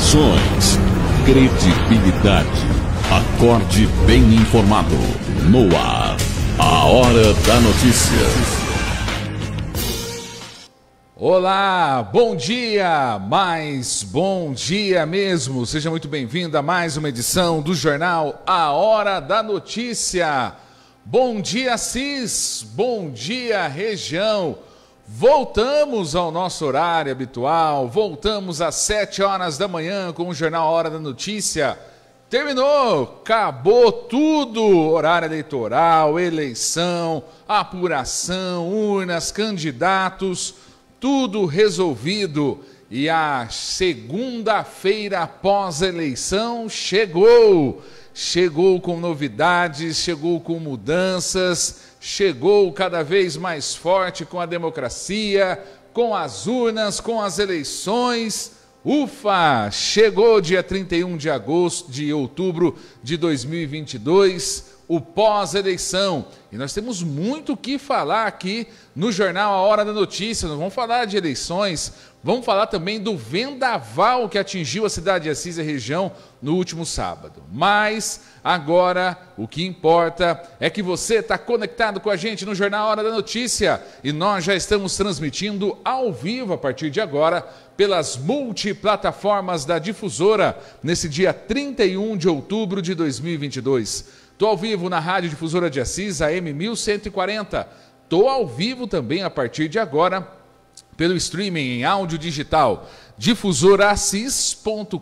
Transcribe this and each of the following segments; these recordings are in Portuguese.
ações credibilidade. Acorde bem informado. No ar, a hora da notícia. Olá, bom dia, mais bom dia mesmo. Seja muito bem-vindo a mais uma edição do jornal A Hora da Notícia. Bom dia, Cis. Bom dia, região. Voltamos ao nosso horário habitual, voltamos às 7 horas da manhã com o Jornal Hora da Notícia. Terminou, acabou tudo: horário eleitoral, eleição, apuração, urnas, candidatos, tudo resolvido. E a segunda-feira pós-eleição chegou chegou com novidades, chegou com mudanças, chegou cada vez mais forte com a democracia, com as urnas, com as eleições. Ufa! Chegou dia 31 de agosto de outubro de 2022, o pós-eleição. E nós temos muito o que falar aqui no jornal A Hora da Notícia. Nós vamos falar de eleições, Vamos falar também do vendaval que atingiu a cidade de Assis e região no último sábado. Mas agora o que importa é que você está conectado com a gente no Jornal Hora da Notícia e nós já estamos transmitindo ao vivo a partir de agora pelas multiplataformas da difusora nesse dia 31 de outubro de 2022. Estou ao vivo na Rádio Difusora de Assis, AM 1140. Estou ao vivo também a partir de agora pelo streaming em áudio digital difusoraassis.com.br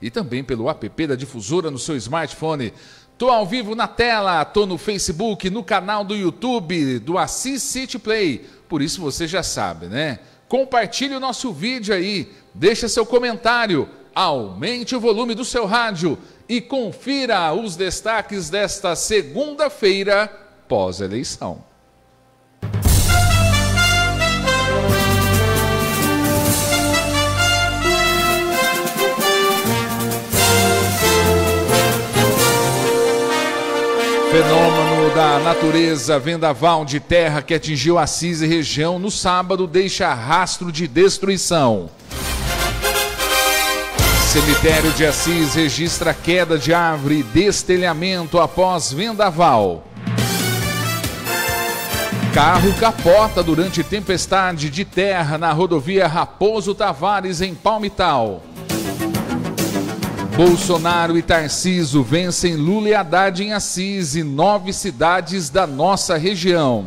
e também pelo app da Difusora no seu smartphone. Tô ao vivo na tela, tô no Facebook, no canal do YouTube do Assis City Play. Por isso você já sabe, né? Compartilhe o nosso vídeo aí, deixa seu comentário, aumente o volume do seu rádio e confira os destaques desta segunda-feira pós-eleição. Fenômeno da natureza vendaval de terra que atingiu Assis e região no sábado deixa rastro de destruição. Cemitério de Assis registra queda de árvore e destelhamento após vendaval. Carro capota durante tempestade de terra na rodovia Raposo Tavares, em Palmital. Bolsonaro e Tarciso vencem Lula e Haddad em Assis e nove cidades da nossa região.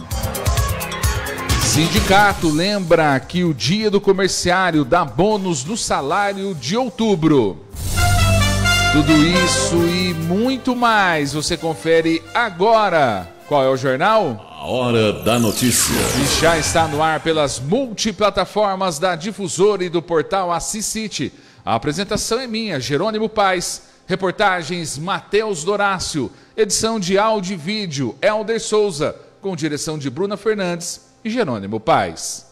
Sindicato lembra que o Dia do Comerciário dá bônus no salário de outubro. Tudo isso e muito mais você confere agora. Qual é o jornal? A Hora da Notícia. E já está no ar pelas multiplataformas da Difusora e do portal Assis City. A apresentação é minha, Jerônimo Paz. Reportagens Matheus Dorácio. Edição de áudio e vídeo Elder Souza, com direção de Bruna Fernandes e Jerônimo Paz.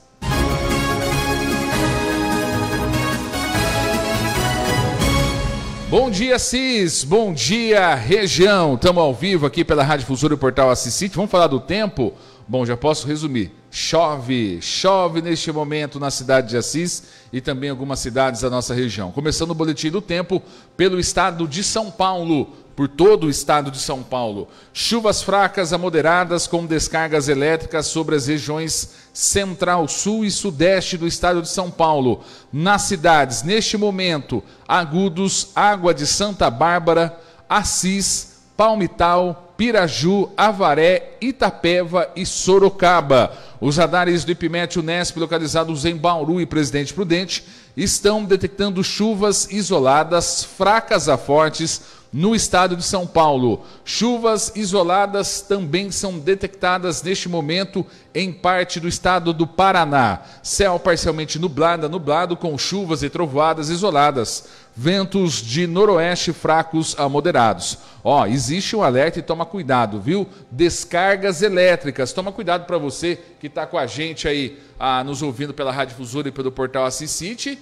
Bom dia, Cis. Bom dia, região. Estamos ao vivo aqui pela Rádio Fusura e Portal Assisite. Vamos falar do tempo? Bom, já posso resumir chove, chove neste momento na cidade de Assis e também algumas cidades da nossa região. Começando o boletim do tempo pelo estado de São Paulo, por todo o estado de São Paulo. Chuvas fracas a moderadas com descargas elétricas sobre as regiões central, sul e sudeste do estado de São Paulo. Nas cidades, neste momento, Agudos, Água de Santa Bárbara, Assis, Palmital, Piraju, Avaré, Itapeva e Sorocaba. Os radares do IPMET Unesp, localizados em Bauru e Presidente Prudente, estão detectando chuvas isoladas fracas a fortes no estado de São Paulo. Chuvas isoladas também são detectadas neste momento em parte do estado do Paraná. Céu parcialmente nublado, nublado com chuvas e trovoadas isoladas ventos de noroeste fracos a moderados. Ó, existe um alerta e toma cuidado, viu? Descargas elétricas, toma cuidado para você que está com a gente aí, ah, nos ouvindo pela Rádio Fusura e pelo portal Assis City.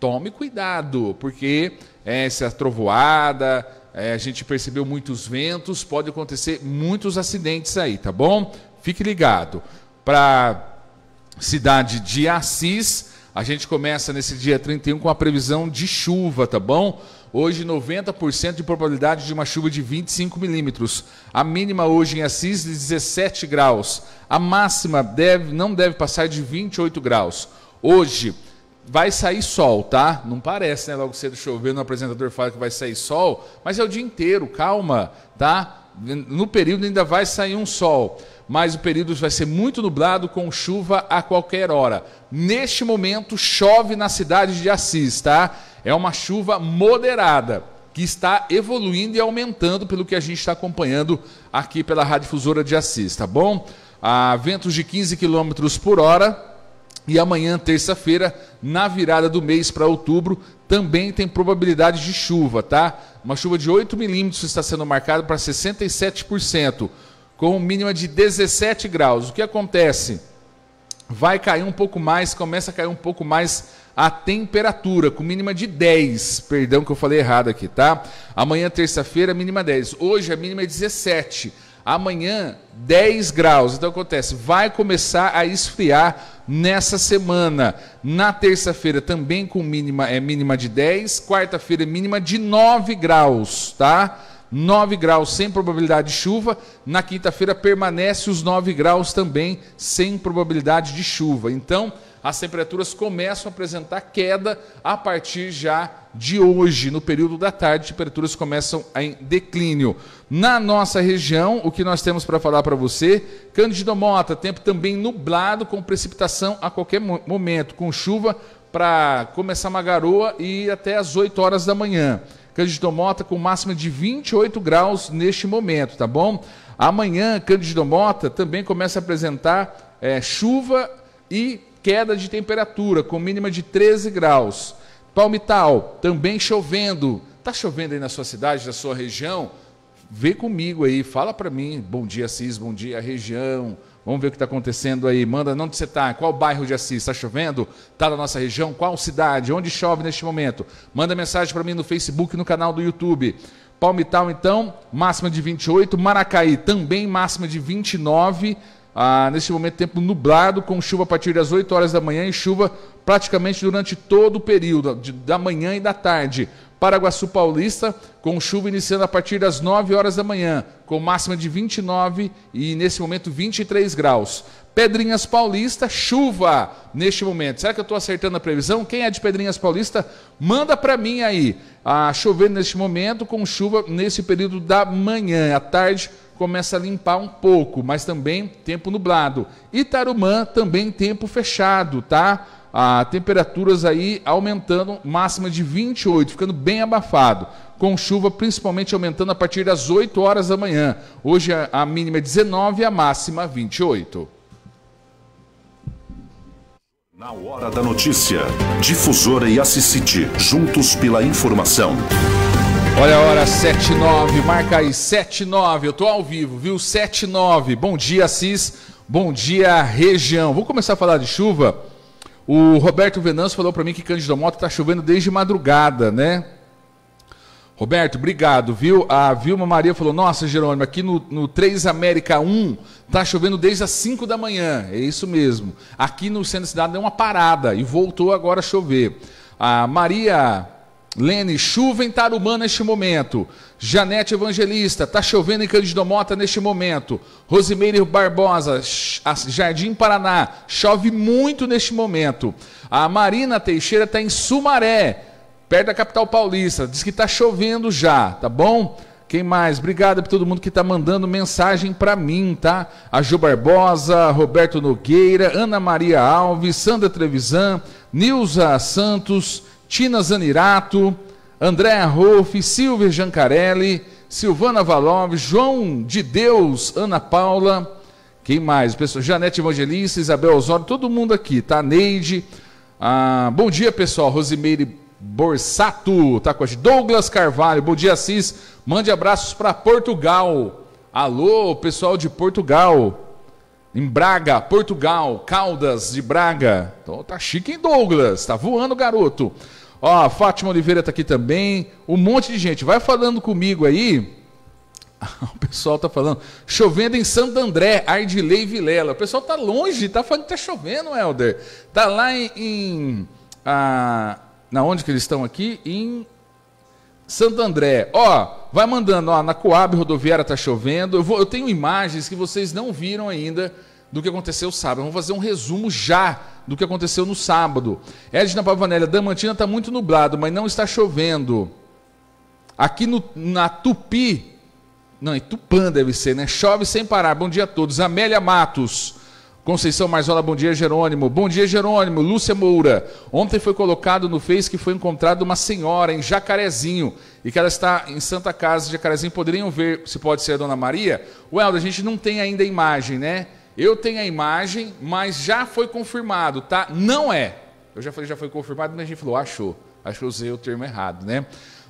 Tome cuidado, porque é, essa trovoada, é, a gente percebeu muitos ventos, pode acontecer muitos acidentes aí, tá bom? Fique ligado. Para cidade de Assis, a gente começa nesse dia 31 com a previsão de chuva, tá bom? Hoje, 90% de probabilidade de uma chuva de 25 milímetros. A mínima hoje em Assis, de 17 graus. A máxima deve, não deve passar de 28 graus. Hoje, vai sair sol, tá? Não parece, né? Logo cedo chovendo, o apresentador fala que vai sair sol, mas é o dia inteiro, calma, tá? No período ainda vai sair um sol mas o período vai ser muito nublado com chuva a qualquer hora. Neste momento chove na cidade de Assis, tá? É uma chuva moderada que está evoluindo e aumentando pelo que a gente está acompanhando aqui pela radiodifusora de Assis, tá bom? Há ventos de 15 km por hora. E amanhã, terça-feira, na virada do mês para outubro, também tem probabilidade de chuva, tá? Uma chuva de 8 milímetros está sendo marcada para 67% com mínima de 17 graus. O que acontece? Vai cair um pouco mais, começa a cair um pouco mais a temperatura, com mínima de 10. Perdão que eu falei errado aqui, tá? Amanhã, terça-feira, mínima 10. Hoje a mínima é 17. Amanhã, 10 graus. Então acontece, vai começar a esfriar nessa semana. Na terça-feira também com mínima é mínima de 10, quarta-feira mínima de 9 graus, tá? 9 graus sem probabilidade de chuva. Na quinta-feira permanece os 9 graus também sem probabilidade de chuva. Então, as temperaturas começam a apresentar queda a partir já de hoje, no período da tarde, temperaturas começam em declínio. Na nossa região, o que nós temos para falar para você, Cândido Mota, tempo também nublado com precipitação a qualquer momento, com chuva para começar uma garoa e até as 8 horas da manhã. Cândido Mota com máxima de 28 graus neste momento, tá bom? Amanhã, Cândido Mota também começa a apresentar é, chuva e queda de temperatura, com mínima de 13 graus. Palmital, também chovendo. Tá chovendo aí na sua cidade, na sua região? Vê comigo aí, fala para mim. Bom dia, Cis, bom dia, região. Vamos ver o que está acontecendo aí. Manda onde você está, qual bairro de Assis, está chovendo? Está na nossa região? Qual cidade? Onde chove neste momento? Manda mensagem para mim no Facebook, no canal do YouTube. Palmital, então, máxima de 28. Maracaí, também máxima de 29. Ah, neste momento, tempo nublado, com chuva a partir das 8 horas da manhã e chuva praticamente durante todo o período, de, da manhã e da tarde. Paraguaçu Paulista, com chuva iniciando a partir das 9 horas da manhã, com máxima de 29 e nesse momento 23 graus. Pedrinhas Paulista, chuva neste momento. Será que eu estou acertando a previsão? Quem é de Pedrinhas Paulista, manda para mim aí. Ah, chovendo neste momento, com chuva nesse período da manhã. À tarde começa a limpar um pouco, mas também tempo nublado. Itarumã também tempo fechado, tá? ah, temperaturas aí aumentando, máxima de 28, ficando bem abafado, com chuva principalmente aumentando a partir das 8 horas da manhã. Hoje a mínima é 19 e a máxima 28. Na hora da notícia, difusora e City juntos pela informação. Olha a hora, 79, marca aí, 79, eu tô ao vivo, viu? 79. Bom dia, Assis. Bom dia, região. Vou começar a falar de chuva o Roberto Venâncio falou para mim que Cândido Mota está chovendo desde madrugada, né? Roberto, obrigado, viu? A Vilma Maria falou: Nossa, Jerônimo, aqui no, no 3 América 1 tá chovendo desde as 5 da manhã. É isso mesmo. Aqui no centro da cidade deu uma parada e voltou agora a chover. A Maria Lene, chuva em Tarumã neste momento. Janete Evangelista, tá chovendo em Cândido Mota neste momento. Rosimeire Barbosa, Jardim Paraná, chove muito neste momento. A Marina Teixeira está em Sumaré, perto da capital paulista. Diz que está chovendo já, tá bom? Quem mais? Obrigado para todo mundo que está mandando mensagem para mim, tá? A Ju Barbosa, Roberto Nogueira, Ana Maria Alves, Sandra Trevisan, Nilza Santos, Tina Zanirato, André Rolf, Silvia Jancarelli, Silvana Valov, João de Deus, Ana Paula, quem mais? Pessoal, Janete Evangelista, Isabel Osório, todo mundo aqui, tá? Neide, ah, bom dia pessoal, Rosimeire Borsato, tá com a gente. Douglas Carvalho, bom dia Assis, mande abraços para Portugal. Alô, pessoal de Portugal. Em Braga, Portugal, Caldas de Braga. Então tá chique em Douglas, tá voando, garoto. Ó, a Fátima Oliveira está aqui também. Um monte de gente. Vai falando comigo aí. O pessoal está falando. Chovendo em Santo André, Ardilei Vilela. O pessoal está longe, está falando que está chovendo, Helder. Está lá em. em a, na onde que eles estão aqui? Em Santo André. Ó, vai mandando. Ó, na Coab rodoviária está chovendo. Eu, vou, eu tenho imagens que vocês não viram ainda do que aconteceu sábado. Vamos fazer um resumo já do que aconteceu no sábado. Edna Pavanelli, Damantina está muito nublado, mas não está chovendo. Aqui no, na Tupi, não, em Tupã deve ser, né? Chove sem parar. Bom dia a todos. Amélia Matos. Conceição Marzola, bom dia, Jerônimo. Bom dia, Jerônimo. Lúcia Moura. Ontem foi colocado no Face que foi encontrada uma senhora em Jacarezinho e que ela está em Santa Casa de Jacarezinho. Poderiam ver se pode ser a Dona Maria? Well, a gente não tem ainda a imagem, né? Eu tenho a imagem, mas já foi confirmado, tá? Não é. Eu já falei, já foi confirmado, mas a gente falou, achou. Acho que usei o termo errado, né?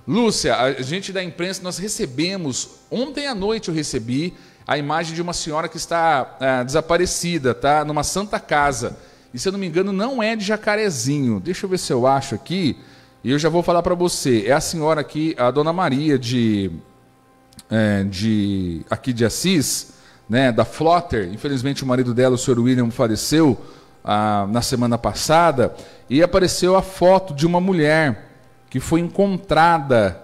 Lúcia, a gente da imprensa, nós recebemos, ontem à noite eu recebi a imagem de uma senhora que está ah, desaparecida, tá? Numa santa casa. E se eu não me engano, não é de Jacarezinho. Deixa eu ver se eu acho aqui. E eu já vou falar para você. É a senhora aqui, a dona Maria de. É, de aqui de Assis né, da Flotter. Infelizmente, o marido dela, o Sr. William, faleceu ah, na semana passada. E apareceu a foto de uma mulher que foi encontrada.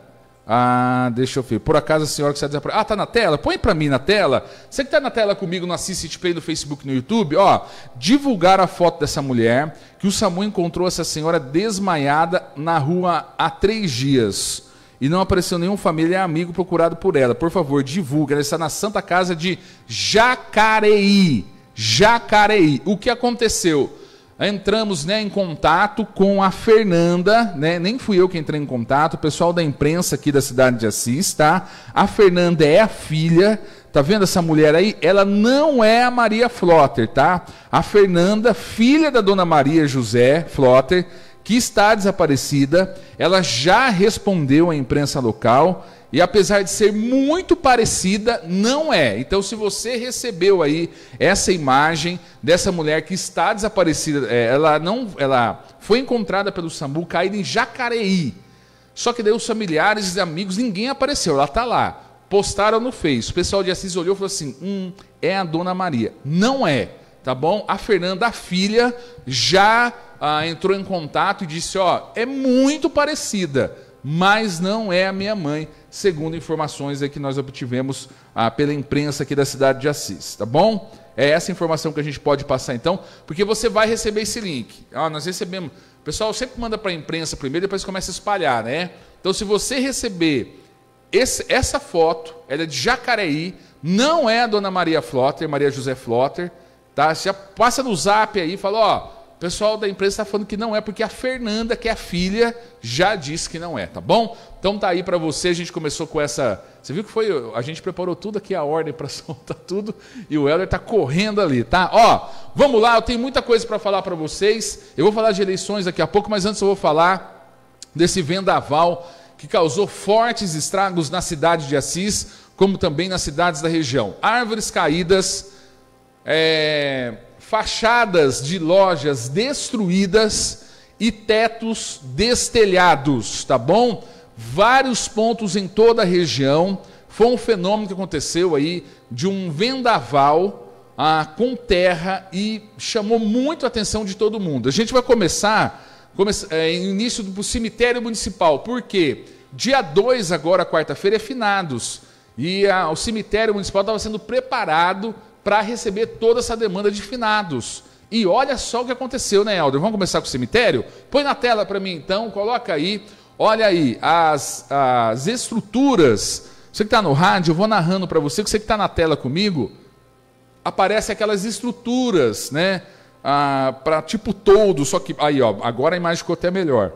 Ah, deixa eu ver. Por acaso a senhora que está dizendo. Ah, tá na tela? Põe para mim na tela. Você que está na tela comigo no Assist Play no Facebook no YouTube, ó. Divulgar a foto dessa mulher que o SAMU encontrou essa senhora desmaiada na rua há três dias e não apareceu nenhum familiar amigo procurado por ela. Por favor, divulgue. Ela está na Santa Casa de Jacareí. Jacareí. O que aconteceu? Entramos né, em contato com a Fernanda, né? nem fui eu que entrei em contato, o pessoal da imprensa aqui da cidade de Assis, tá? A Fernanda é a filha, tá vendo essa mulher aí? Ela não é a Maria Flotter, tá? A Fernanda, filha da dona Maria José Flotter, que está desaparecida, ela já respondeu à imprensa local e apesar de ser muito parecida, não é. Então, se você recebeu aí essa imagem dessa mulher que está desaparecida, é, ela não, ela foi encontrada pelo SAMU caída em Jacareí. Só que daí os familiares e amigos, ninguém apareceu, ela está lá. Postaram no Face. O pessoal de Assis olhou e falou assim: hum, é a Dona Maria. Não é, tá bom? A Fernanda, a filha, já ah, entrou em contato e disse: Ó, é muito parecida, mas não é a minha mãe, segundo informações que nós obtivemos ah, pela imprensa aqui da cidade de Assis, tá bom? É essa informação que a gente pode passar então, porque você vai receber esse link. Ah, nós recebemos. O pessoal sempre manda para a imprensa primeiro, depois começa a espalhar, né? Então, se você receber esse, essa foto, ela é de Jacareí, não é a dona Maria Flotter, Maria José Flotter, tá? Já passa no zap aí e fala: ó pessoal da empresa está falando que não é, porque a Fernanda, que é a filha, já disse que não é, tá bom? Então tá aí para você, a gente começou com essa. Você viu que foi. A gente preparou tudo aqui, a ordem para soltar tudo, e o Heller tá correndo ali, tá? Ó, vamos lá, eu tenho muita coisa para falar para vocês. Eu vou falar de eleições daqui a pouco, mas antes eu vou falar desse vendaval que causou fortes estragos na cidade de Assis, como também nas cidades da região. Árvores caídas, é, fachadas de lojas destruídas e tetos destelhados, tá bom? Vários pontos em toda a região. Foi um fenômeno que aconteceu aí de um vendaval ah, com terra e chamou muito a atenção de todo mundo. A gente vai começar, começa, é, início do cemitério municipal, porque dia 2, agora quarta-feira, é finados. E a, ah, o cemitério municipal estava sendo preparado para receber toda essa demanda de finados. E olha só o que aconteceu, né, Helder? Vamos começar com o cemitério? Põe na tela para mim então, coloca aí. Olha aí, as, as estruturas. Você que está no rádio, eu vou narrando para você, que você que está na tela comigo, aparece aquelas estruturas, né? Ah, para tipo todo, só que. Aí, ó, agora a imagem ficou até melhor.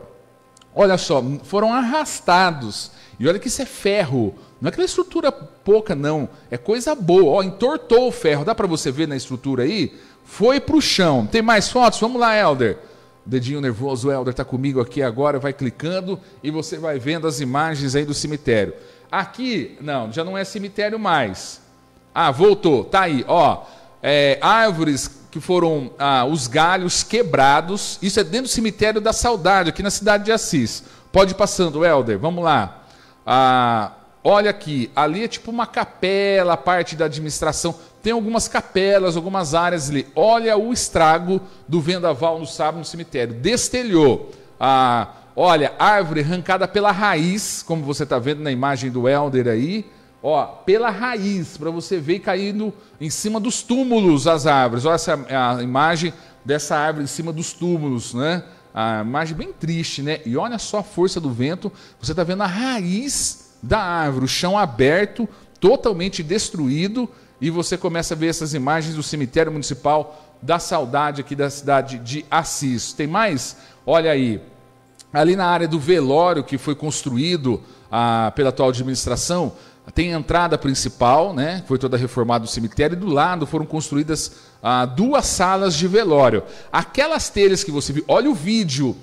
Olha só, foram arrastados. E olha que isso é ferro, não é aquela estrutura pouca, não. É coisa boa. Ó, entortou o ferro. Dá para você ver na estrutura aí? Foi para o chão. Tem mais fotos? Vamos lá, Helder. Dedinho nervoso, o Helder está comigo aqui agora. Vai clicando e você vai vendo as imagens aí do cemitério. Aqui, não, já não é cemitério mais. Ah, voltou. Tá aí, ó. É, árvores que foram ah, os galhos quebrados. Isso é dentro do cemitério da saudade, aqui na cidade de Assis. Pode ir passando, Helder. Vamos lá. Ah, Olha aqui, ali é tipo uma capela, a parte da administração. Tem algumas capelas, algumas áreas ali. Olha o estrago do vendaval no sábado no cemitério. Destelhou. Ah, olha, árvore arrancada pela raiz, como você está vendo na imagem do Helder aí. Ó, pela raiz, para você ver caindo em cima dos túmulos as árvores. Olha essa a imagem dessa árvore em cima dos túmulos, né? A ah, imagem bem triste, né? E olha só a força do vento. Você está vendo a raiz da árvore, o chão aberto, totalmente destruído, e você começa a ver essas imagens do cemitério municipal da saudade aqui da cidade de Assis. Tem mais? Olha aí. Ali na área do velório que foi construído ah, pela atual administração, tem a entrada principal, né? Foi toda reformada o cemitério, e do lado foram construídas ah, duas salas de velório. Aquelas telhas que você viu, olha o vídeo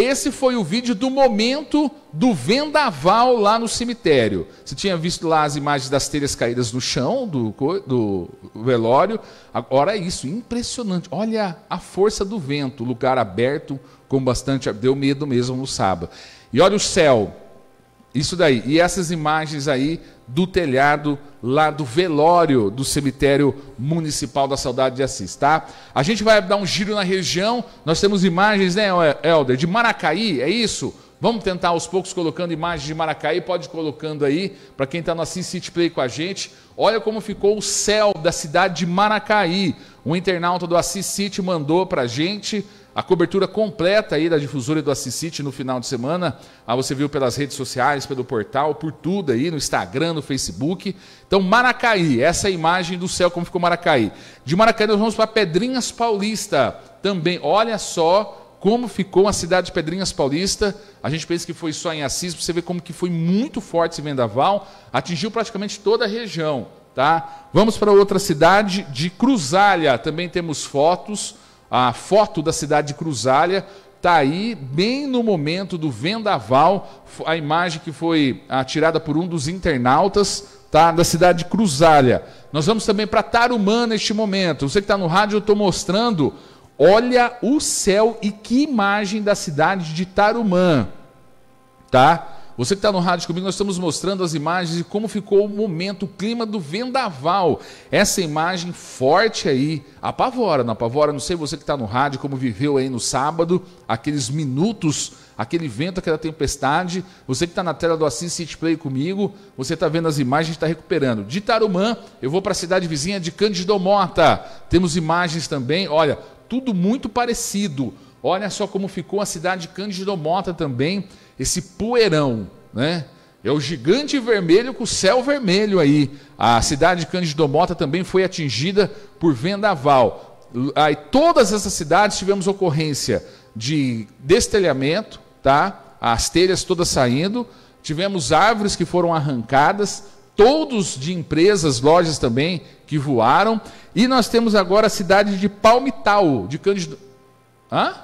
esse foi o vídeo do momento do vendaval lá no cemitério. Você tinha visto lá as imagens das telhas caídas no chão do, do velório. Agora é isso, impressionante. Olha a força do vento, lugar aberto com bastante. Deu medo mesmo no sábado. E olha o céu, isso daí. E essas imagens aí do telhado lá do velório do cemitério municipal da Saudade de Assis, tá? A gente vai dar um giro na região. Nós temos imagens, né, Helder, de Maracaí, é isso? Vamos tentar aos poucos colocando imagens de Maracaí, pode colocando aí para quem está no Assis City Play com a gente. Olha como ficou o céu da cidade de Maracaí. Um internauta do Assis City mandou para a gente a cobertura completa aí da difusora e do Assisite no final de semana, ah, você viu pelas redes sociais, pelo portal, por tudo aí, no Instagram, no Facebook. Então, Maracaí, essa é imagem do céu, como ficou Maracaí. De Maracaí nós vamos para Pedrinhas Paulista também. Olha só como ficou a cidade de Pedrinhas Paulista. A gente pensa que foi só em Assis, você vê como que foi muito forte esse vendaval, atingiu praticamente toda a região, tá? Vamos para outra cidade de Cruzália, também temos fotos. A foto da cidade de Cruzália está aí, bem no momento do vendaval, a imagem que foi tirada por um dos internautas tá? da cidade de Cruzália. Nós vamos também para Tarumã neste momento. Você que está no rádio, eu estou mostrando. Olha o céu e que imagem da cidade de Tarumã, tá? Você que está no rádio comigo, nós estamos mostrando as imagens de como ficou o momento, o clima do vendaval. Essa imagem forte aí, apavora, não apavora? Não sei você que está no rádio, como viveu aí no sábado, aqueles minutos, aquele vento, aquela tempestade. Você que está na tela do Assis City Play comigo, você está vendo as imagens, está recuperando. De Tarumã, eu vou para a cidade vizinha de Cândido Mota. Temos imagens também, olha, tudo muito parecido. Olha só como ficou a cidade de Cândido Mota também esse poeirão, né? É o gigante vermelho com o céu vermelho aí. A cidade de Cândido Mota também foi atingida por vendaval. Aí todas essas cidades tivemos ocorrência de destelhamento, tá? As telhas todas saindo, tivemos árvores que foram arrancadas, todos de empresas, lojas também que voaram. E nós temos agora a cidade de Palmital, de Cândido. Hã?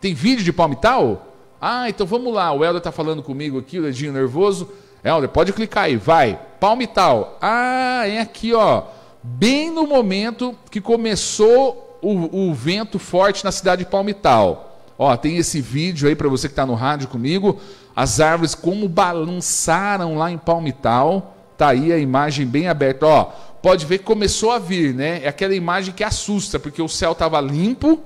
Tem vídeo de Palmital? Ah, então vamos lá, o Helder está falando comigo aqui, o dedinho nervoso. Helder, pode clicar aí, vai. Palmital. Ah, é aqui, ó. Bem no momento que começou o, o vento forte na cidade de Palmital. Ó, tem esse vídeo aí para você que está no rádio comigo. As árvores como balançaram lá em Palmital. Tá aí a imagem bem aberta. Ó, pode ver que começou a vir, né? É aquela imagem que assusta, porque o céu estava limpo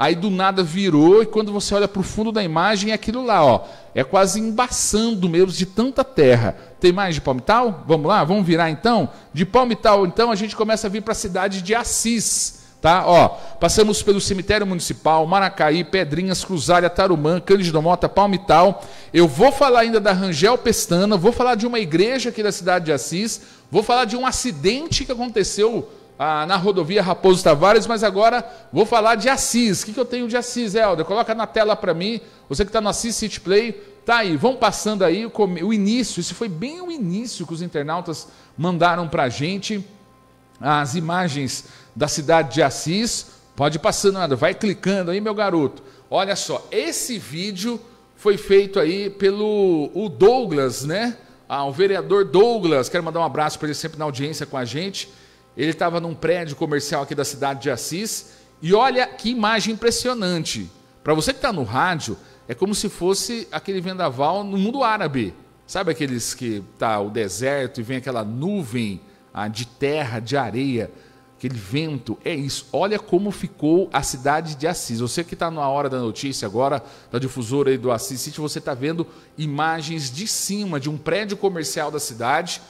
aí do nada virou, e quando você olha para o fundo da imagem, é aquilo lá, ó. É quase embaçando mesmo de tanta terra. Tem mais de palmital? Vamos lá, vamos virar então? De palmital, então, a gente começa a vir para a cidade de Assis tá? Ó, passamos pelo cemitério municipal, Maracaí, Pedrinhas, Cruzália, Tarumã, Cândido Mota, Palmital. Eu vou falar ainda da Rangel Pestana, vou falar de uma igreja aqui da cidade de Assis, vou falar de um acidente que aconteceu ah, na rodovia Raposo Tavares, mas agora vou falar de Assis. O que, que eu tenho de Assis, Helder? Coloca na tela para mim. Você que está no Assis City Play, tá aí. Vão passando aí o, o início. Isso foi bem o início que os internautas mandaram para a gente. As imagens da cidade de Assis. Pode passando, nada. Vai clicando aí, meu garoto. Olha só, esse vídeo foi feito aí pelo o Douglas, né? Ah, o vereador Douglas. Quero mandar um abraço para ele sempre na audiência com a gente. Ele estava num prédio comercial aqui da cidade de Assis. E olha que imagem impressionante. Para você que está no rádio, é como se fosse aquele vendaval no mundo árabe. Sabe aqueles que tá o deserto e vem aquela nuvem ah, de terra, de areia, aquele vento? É isso. Olha como ficou a cidade de Assis. Você que está na hora da notícia agora, da tá difusora aí do Assis City, você está vendo imagens de cima de um prédio comercial da cidade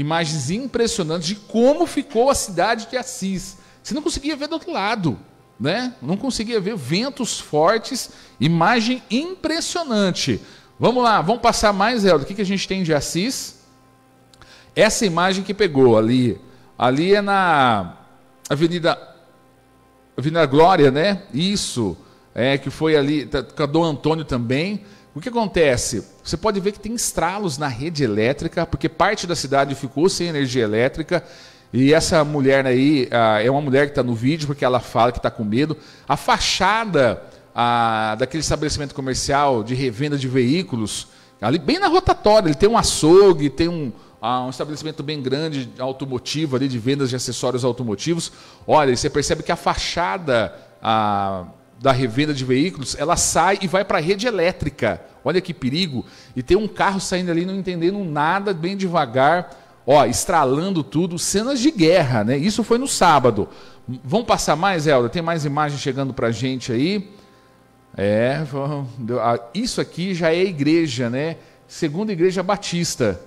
imagens impressionantes de como ficou a cidade de Assis. Você não conseguia ver do outro lado, né? Não conseguia ver ventos fortes, imagem impressionante. Vamos lá, vamos passar mais, Helder. O que, que a gente tem de Assis? Essa imagem que pegou ali. Ali é na Avenida, Avenida Glória, né? Isso. É, que foi ali, tá, com a Dom Antônio também. O que acontece? Você pode ver que tem estralos na rede elétrica, porque parte da cidade ficou sem energia elétrica. E essa mulher aí ah, é uma mulher que está no vídeo, porque ela fala que está com medo. A fachada ah, daquele estabelecimento comercial de revenda de veículos, ali bem na rotatória, ele tem um açougue, tem um, ah, um estabelecimento bem grande automotivo ali de vendas de acessórios automotivos. Olha, você percebe que a fachada da revenda de veículos, ela sai e vai para a rede elétrica. Olha que perigo. E tem um carro saindo ali, não entendendo nada, bem devagar, ó, estralando tudo. Cenas de guerra, né? Isso foi no sábado. Vamos passar mais, Helder? Tem mais imagens chegando para a gente aí. É, ah, isso aqui já é igreja, né? Segunda Igreja Batista.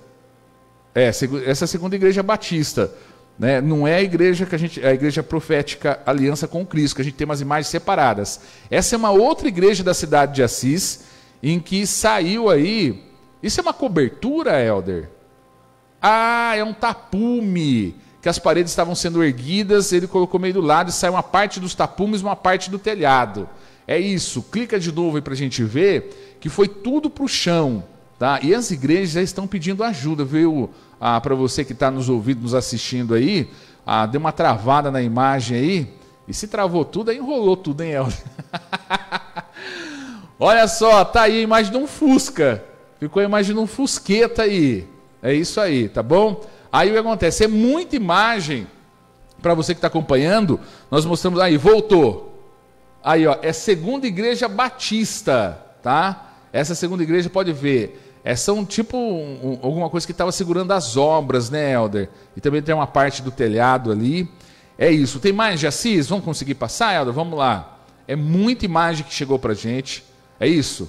É, essa é a Segunda Igreja Batista. Né? Não é a igreja que a gente, a igreja profética Aliança com Cristo, que a gente tem umas imagens separadas. Essa é uma outra igreja da cidade de Assis, em que saiu aí. Isso é uma cobertura, Elder? Ah, é um tapume que as paredes estavam sendo erguidas, ele colocou meio do lado e saiu uma parte dos tapumes, uma parte do telhado. É isso. Clica de novo aí para a gente ver que foi tudo para o chão, tá? E as igrejas já estão pedindo ajuda, viu? ah, para você que está nos ouvindo, nos assistindo aí, ah, deu uma travada na imagem aí, e se travou tudo, aí enrolou tudo, hein, Helder? Olha só, tá aí a imagem de um Fusca. Ficou a imagem de um Fusqueta aí. É isso aí, tá bom? Aí o que acontece? É muita imagem para você que está acompanhando. Nós mostramos aí, voltou. Aí, ó, é Segunda Igreja Batista, tá? Essa segunda igreja pode ver é, são tipo um, alguma coisa que estava segurando as obras, né, Helder? E também tem uma parte do telhado ali. É isso. Tem mais de Assis? Vamos conseguir passar, Helder? Vamos lá. É muita imagem que chegou para gente. É isso?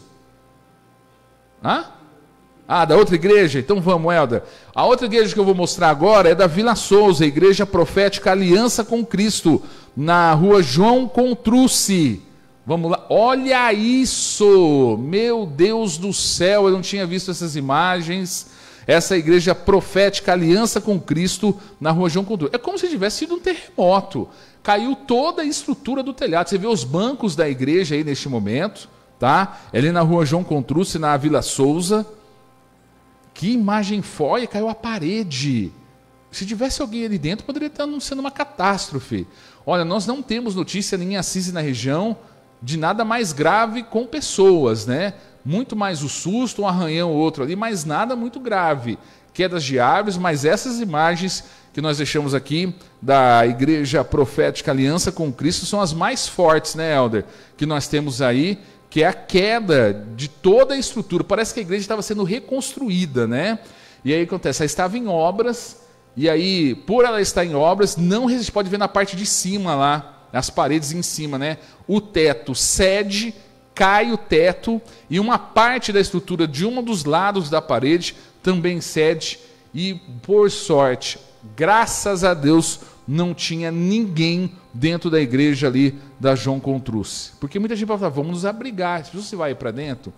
Hã? Ah, da outra igreja? Então vamos, Helder. A outra igreja que eu vou mostrar agora é da Vila Souza, Igreja Profética Aliança com Cristo, na rua João Contrucci. Vamos lá, olha isso! Meu Deus do céu, eu não tinha visto essas imagens. Essa igreja profética, aliança com Cristo na rua João Condor. É como se tivesse sido um terremoto. Caiu toda a estrutura do telhado. Você vê os bancos da igreja aí neste momento, tá? É ali na rua João Contrucci, na Vila Souza. Que imagem foi? Caiu a parede. Se tivesse alguém ali dentro, poderia estar anunciando uma catástrofe. Olha, nós não temos notícia nem em na região de nada mais grave com pessoas, né? Muito mais o susto, um arranhão ou outro ali, mas nada muito grave. Quedas de árvores, mas essas imagens que nós deixamos aqui da Igreja Profética Aliança com Cristo são as mais fortes, né, Elder? Que nós temos aí, que é a queda de toda a estrutura. Parece que a igreja estava sendo reconstruída, né? E aí acontece, ela estava em obras, e aí, por ela estar em obras, não resiste. Pode ver na parte de cima lá, as paredes em cima, né? O teto cede, cai o teto e uma parte da estrutura de um dos lados da parede também cede e por sorte, graças a Deus, não tinha ninguém dentro da igreja ali da João Contruce. Porque muita gente fala, vamos nos abrigar. Se você vai para dentro,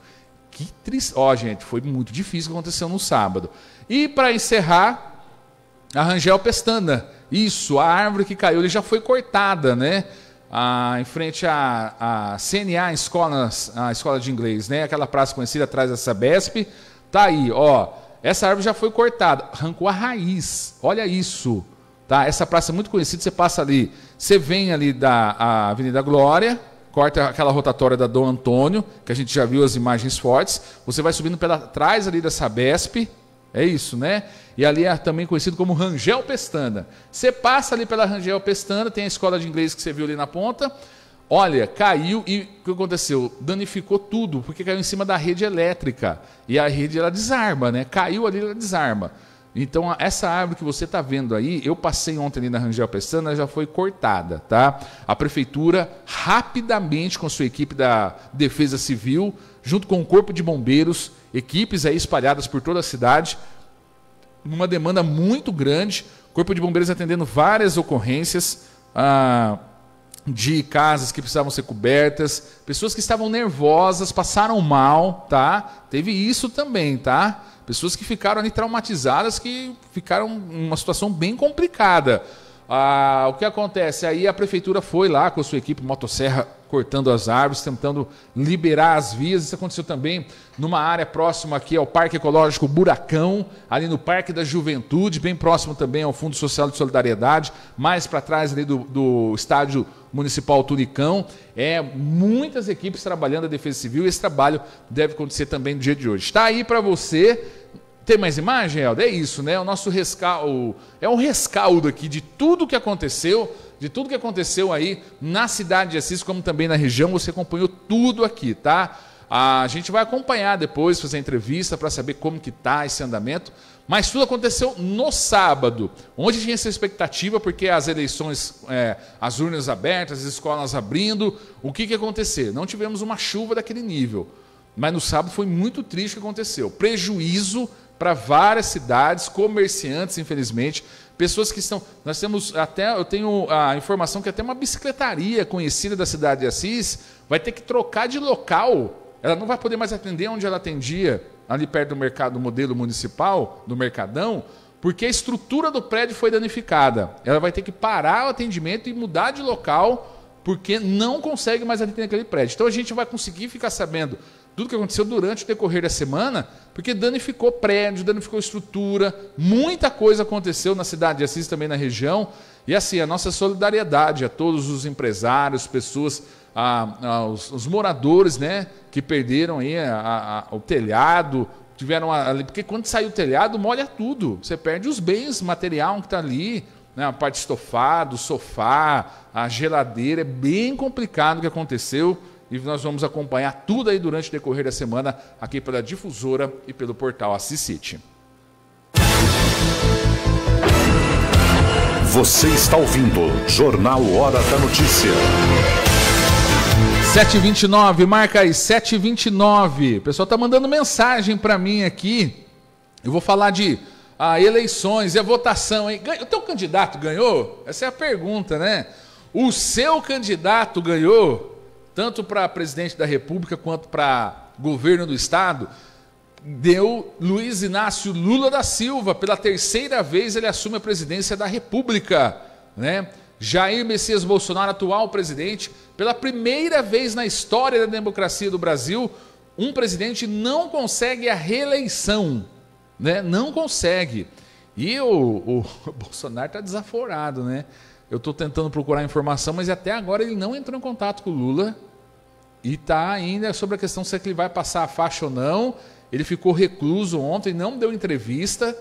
que triste. Ó, oh, gente, foi muito difícil o que aconteceu no sábado. E para encerrar, a Rangel Pestana, isso, a árvore que caiu, ele já foi cortada, né? Ah, em frente à, à CNA, escola, a escola de inglês, né? Aquela praça conhecida atrás dessa Besp, Tá aí, ó. Essa árvore já foi cortada, arrancou a raiz. Olha isso, tá? Essa praça é muito conhecida, você passa ali, você vem ali da Avenida Glória, corta aquela rotatória da Dom Antônio, que a gente já viu as imagens fortes. Você vai subindo pela trás ali dessa Besp. É isso, né? E ali é também conhecido como Rangel Pestana. Você passa ali pela Rangel Pestana, tem a escola de inglês que você viu ali na ponta. Olha, caiu e o que aconteceu? Danificou tudo, porque caiu em cima da rede elétrica. E a rede ela desarma, né? Caiu ali, ela desarma. Então, essa árvore que você está vendo aí, eu passei ontem ali na Rangel Pestana, já foi cortada, tá? A prefeitura, rapidamente, com sua equipe da Defesa Civil, junto com o Corpo de Bombeiros, equipes aí espalhadas por toda a cidade, numa demanda muito grande, Corpo de Bombeiros atendendo várias ocorrências ah, de casas que precisavam ser cobertas, pessoas que estavam nervosas, passaram mal, tá? Teve isso também, tá? Pessoas que ficaram ali traumatizadas, que ficaram uma situação bem complicada. Ah, o que acontece? Aí a prefeitura foi lá com a sua equipe motosserra cortando as árvores, tentando liberar as vias. Isso aconteceu também numa área próxima aqui ao Parque Ecológico Buracão, ali no Parque da Juventude, bem próximo também ao Fundo Social de Solidariedade, mais para trás ali do, do estádio Municipal Turicão. É, muitas equipes trabalhando a Defesa Civil. Esse trabalho deve acontecer também no dia de hoje. Está aí para você tem mais imagem, Helder? É isso, né? O nosso rescaldo, é um rescaldo aqui de tudo que aconteceu, de tudo que aconteceu aí na cidade de Assis, como também na região, você acompanhou tudo aqui, tá? A gente vai acompanhar depois, fazer entrevista para saber como que tá esse andamento, mas tudo aconteceu no sábado, onde tinha essa expectativa, porque as eleições, é, as urnas abertas, as escolas abrindo, o que que ia acontecer? Não tivemos uma chuva daquele nível, mas no sábado foi muito triste o que aconteceu, prejuízo para várias cidades, comerciantes, infelizmente, pessoas que estão. Nós temos até, eu tenho a informação que até uma bicicletaria conhecida da cidade de Assis vai ter que trocar de local. Ela não vai poder mais atender onde ela atendia, ali perto do mercado, do modelo municipal, do Mercadão, porque a estrutura do prédio foi danificada. Ela vai ter que parar o atendimento e mudar de local, porque não consegue mais atender aquele prédio. Então a gente vai conseguir ficar sabendo tudo que aconteceu durante o decorrer da semana, porque danificou prédio, danificou estrutura, muita coisa aconteceu na cidade de Assis, também na região. E assim, a nossa solidariedade a todos os empresários, pessoas, a, os moradores, né, que perderam aí a, a, o telhado, tiveram ali, porque quando sai o telhado, molha tudo. Você perde os bens, material que está ali, né, a parte estofado, o sofá, a geladeira, é bem complicado o que aconteceu e nós vamos acompanhar tudo aí durante o decorrer da semana aqui pela difusora e pelo portal Assis Você está ouvindo Jornal Hora da Notícia. 7:29 marca aí, 7:29. O pessoal tá mandando mensagem para mim aqui. Eu vou falar de ah, eleições e a votação, hein? o teu candidato ganhou? Essa é a pergunta, né? O seu candidato ganhou? tanto para presidente da República quanto para governo do Estado, deu Luiz Inácio Lula da Silva. Pela terceira vez ele assume a presidência da República. Né? Jair Messias Bolsonaro, atual presidente, pela primeira vez na história da democracia do Brasil, um presidente não consegue a reeleição. Né? Não consegue. E o, o, Bolsonaro está desaforado, né? Eu estou tentando procurar informação, mas até agora ele não entrou em contato com o Lula e está ainda sobre a questão se é ele vai passar a faixa ou não. Ele ficou recluso ontem, não deu entrevista.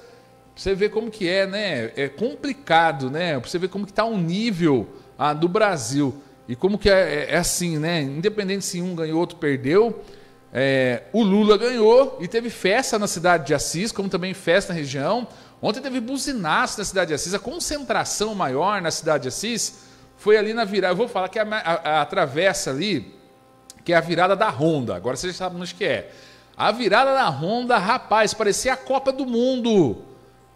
Você vê como que é, né? É complicado, né? Você vê como que está o nível ah, do Brasil. E como que é, é, é, assim, né? Independente se um ganhou, outro perdeu. É, o Lula ganhou e teve festa na cidade de Assis, como também festa na região. Ontem teve buzinaço na cidade de Assis. A concentração maior na cidade de Assis foi ali na virada. Eu vou falar que é a, a, a, a travessa ali, que é a virada da Honda. Agora vocês sabem o que é. A virada da Honda, rapaz, parecia a Copa do Mundo.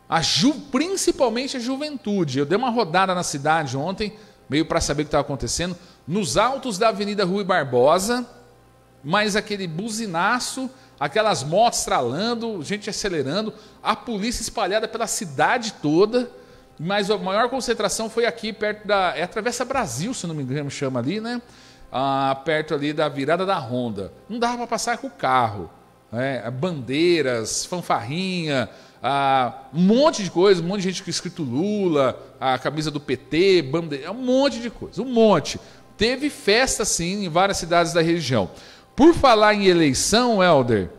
A ju, principalmente a juventude. Eu dei uma rodada na cidade ontem, meio para saber o que estava acontecendo, nos altos da Avenida Rui Barbosa, mas aquele buzinaço, aquelas motos tralando, gente acelerando, a polícia espalhada pela cidade toda. Mas a maior concentração foi aqui perto da. É a Travessa Brasil, se não me engano, chama ali, né? ah, perto ali da virada da Ronda. Não dava para passar com o carro. Né? Bandeiras, fanfarrinha, ah, um monte de coisa, um monte de gente com escrito Lula, a camisa do PT, bandeira, é um monte de coisa, um monte. Teve festa sim em várias cidades da região. Por falar em eleição, Helder,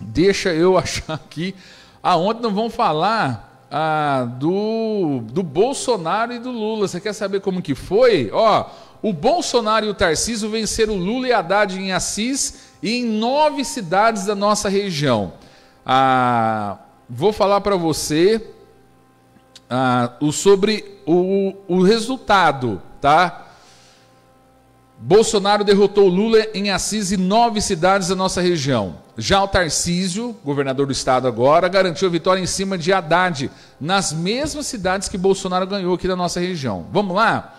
deixa eu achar aqui aonde não vão falar ah, do, do Bolsonaro e do Lula. Você quer saber como que foi? Ó, oh, o Bolsonaro e o Tarcísio venceram o Lula e Haddad em Assis e em nove cidades da nossa região. Ah, vou falar para você ah, o sobre o, o resultado, tá? Bolsonaro derrotou Lula em Assis e nove cidades da nossa região. Já o Tarcísio, governador do estado agora, garantiu a vitória em cima de Haddad, nas mesmas cidades que Bolsonaro ganhou aqui da nossa região. Vamos lá?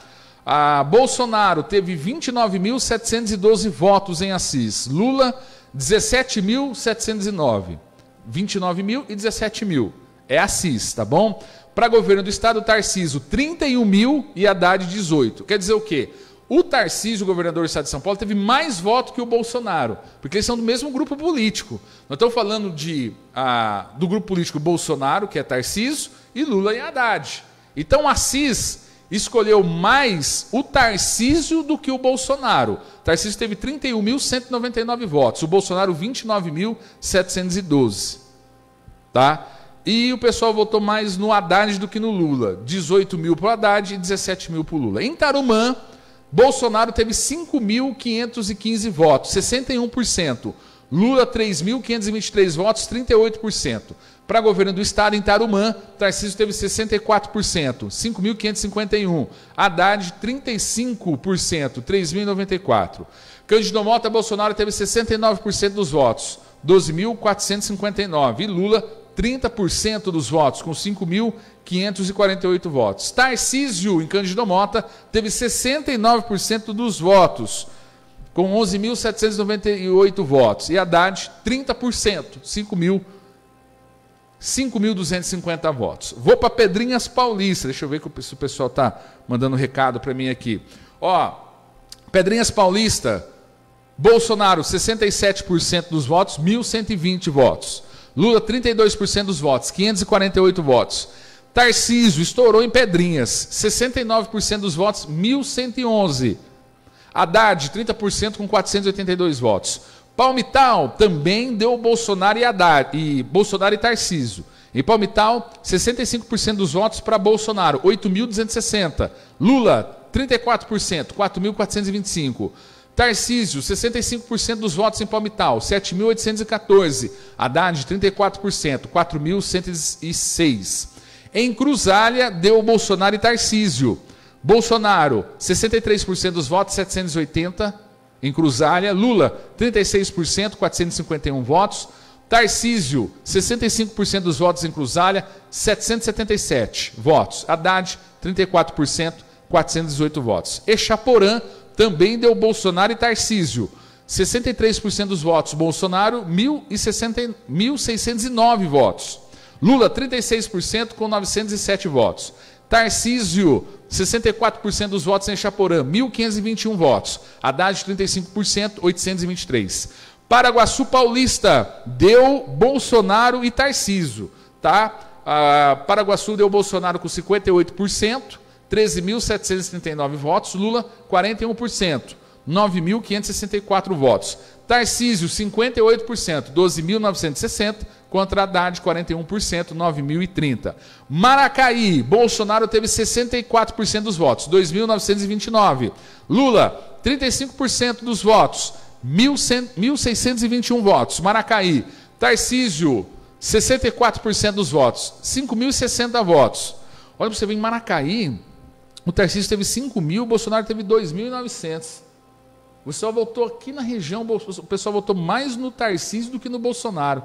A Bolsonaro teve 29.712 votos em Assis. Lula, 17.709. 29.000 mil e 17.000 É Assis, tá bom? Para governo do estado, Tarciso 31 mil e Haddad 18. Quer dizer o quê? O Tarcísio, governador do estado de São Paulo, teve mais voto que o Bolsonaro, porque eles são do mesmo grupo político. Nós estamos falando de, do grupo político Bolsonaro, que é Tarcísio, e Lula e Haddad. Então, Assis escolheu mais o Tarcísio do que o Bolsonaro. O Tarcísio teve 31.199 votos, o Bolsonaro 29.712. Tá? E o pessoal votou mais no Haddad do que no Lula. 18 mil para o Haddad e 17 mil para o Lula. Em Tarumã, Bolsonaro teve 5.515 votos, 61%. Lula, 3.523 votos, 38%. Para governo do estado, em Tarumã, Tarcísio teve 64%, 5.551. Haddad, 35%, 3.094. Cândido Mota Bolsonaro teve 69% dos votos, 12.459. E Lula, 30% dos votos, com 5.548 votos. Tarcísio, em Cândido Mota, teve 69% dos votos, com 11.798 votos. E Haddad, 30%, 5.000 5.250 votos. Vou para Pedrinhas Paulista. Deixa eu ver se o pessoal está mandando um recado para mim aqui. Ó, Pedrinhas Paulista, Bolsonaro 67% dos votos, 1.120 votos. Lula 32% dos votos, 548 votos. Tarcísio estourou em Pedrinhas, 69% dos votos, 1.111. Haddad 30% com 482 votos. Palmital também deu Bolsonaro e Haddad, e Bolsonaro e Tarciso. Em Palmital, 65% dos votos para Bolsonaro, 8.260. Lula, 34%, 4.425. Tarcísio, 65% dos votos em Palmital, 7.814. Haddad, 34%, 4.106. Em Cruzália, deu Bolsonaro e Tarcísio. Bolsonaro, 63% dos votos, 780 em Cruzália. Lula, 36%, 451 votos. Tarcísio, 65% dos votos em Cruzália, 777 votos. Haddad, 34%, 418 votos. Echaporã também deu Bolsonaro e Tarcísio. 63% dos votos Bolsonaro, 1.609 votos. Lula, 36% com 907 votos. Tarcísio, 64% dos votos em Chaporã, 1.521 votos. Haddad, 35%, 823. Paraguaçu Paulista deu Bolsonaro e Tarcísio, tá? Ah, Paraguaçu deu Bolsonaro com 58%, 13.739 votos, Lula 41%, 9.564 votos. Tarcísio 58%, 12.960, votos. Contra Haddad, 41%, 9.030. Maracaí, Bolsonaro teve 64% dos votos, 2.929. Lula, 35% dos votos, 1.621 votos. Maracaí, Tarcísio, 64% dos votos, 5.060 votos. Olha para você ver, em Maracaí, o Tarcísio teve 5.000, Bolsonaro teve 2.900. O pessoal votou aqui na região, o pessoal votou mais no Tarcísio do que no Bolsonaro.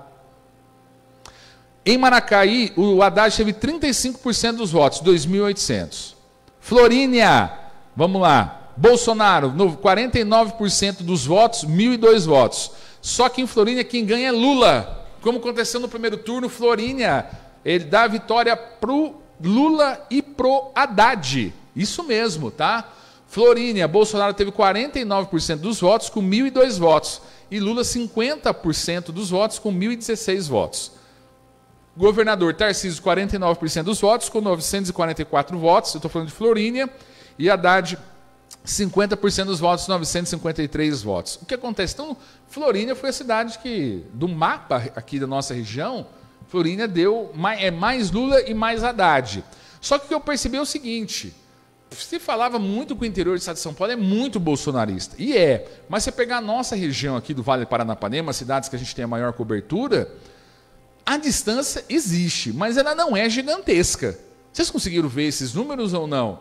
Em Maracaí, o Haddad teve 35% dos votos, 2.800. Florínia, vamos lá. Bolsonaro, 49% dos votos, 1.002 votos. Só que em Florínia, quem ganha é Lula. Como aconteceu no primeiro turno, Florínia, ele dá a vitória pro Lula e pro Haddad. Isso mesmo, tá? Florínia, Bolsonaro teve 49% dos votos com 1.002 votos. E Lula, 50% dos votos com 1.016 votos. Governador Tarcísio, 49% dos votos, com 944 votos, eu estou falando de Florínia, e Haddad, 50% dos votos, 953 votos. O que acontece? Então, Florínia foi a cidade que, do mapa aqui da nossa região, Florínia deu mais, é mais Lula e mais Haddad. Só que o que eu percebi é o seguinte: se falava muito que o interior do estado de São Paulo é muito bolsonarista. E é. Mas se pegar a nossa região aqui do Vale do Paranapanema, cidades que a gente tem a maior cobertura a distância existe, mas ela não é gigantesca. Vocês conseguiram ver esses números ou não?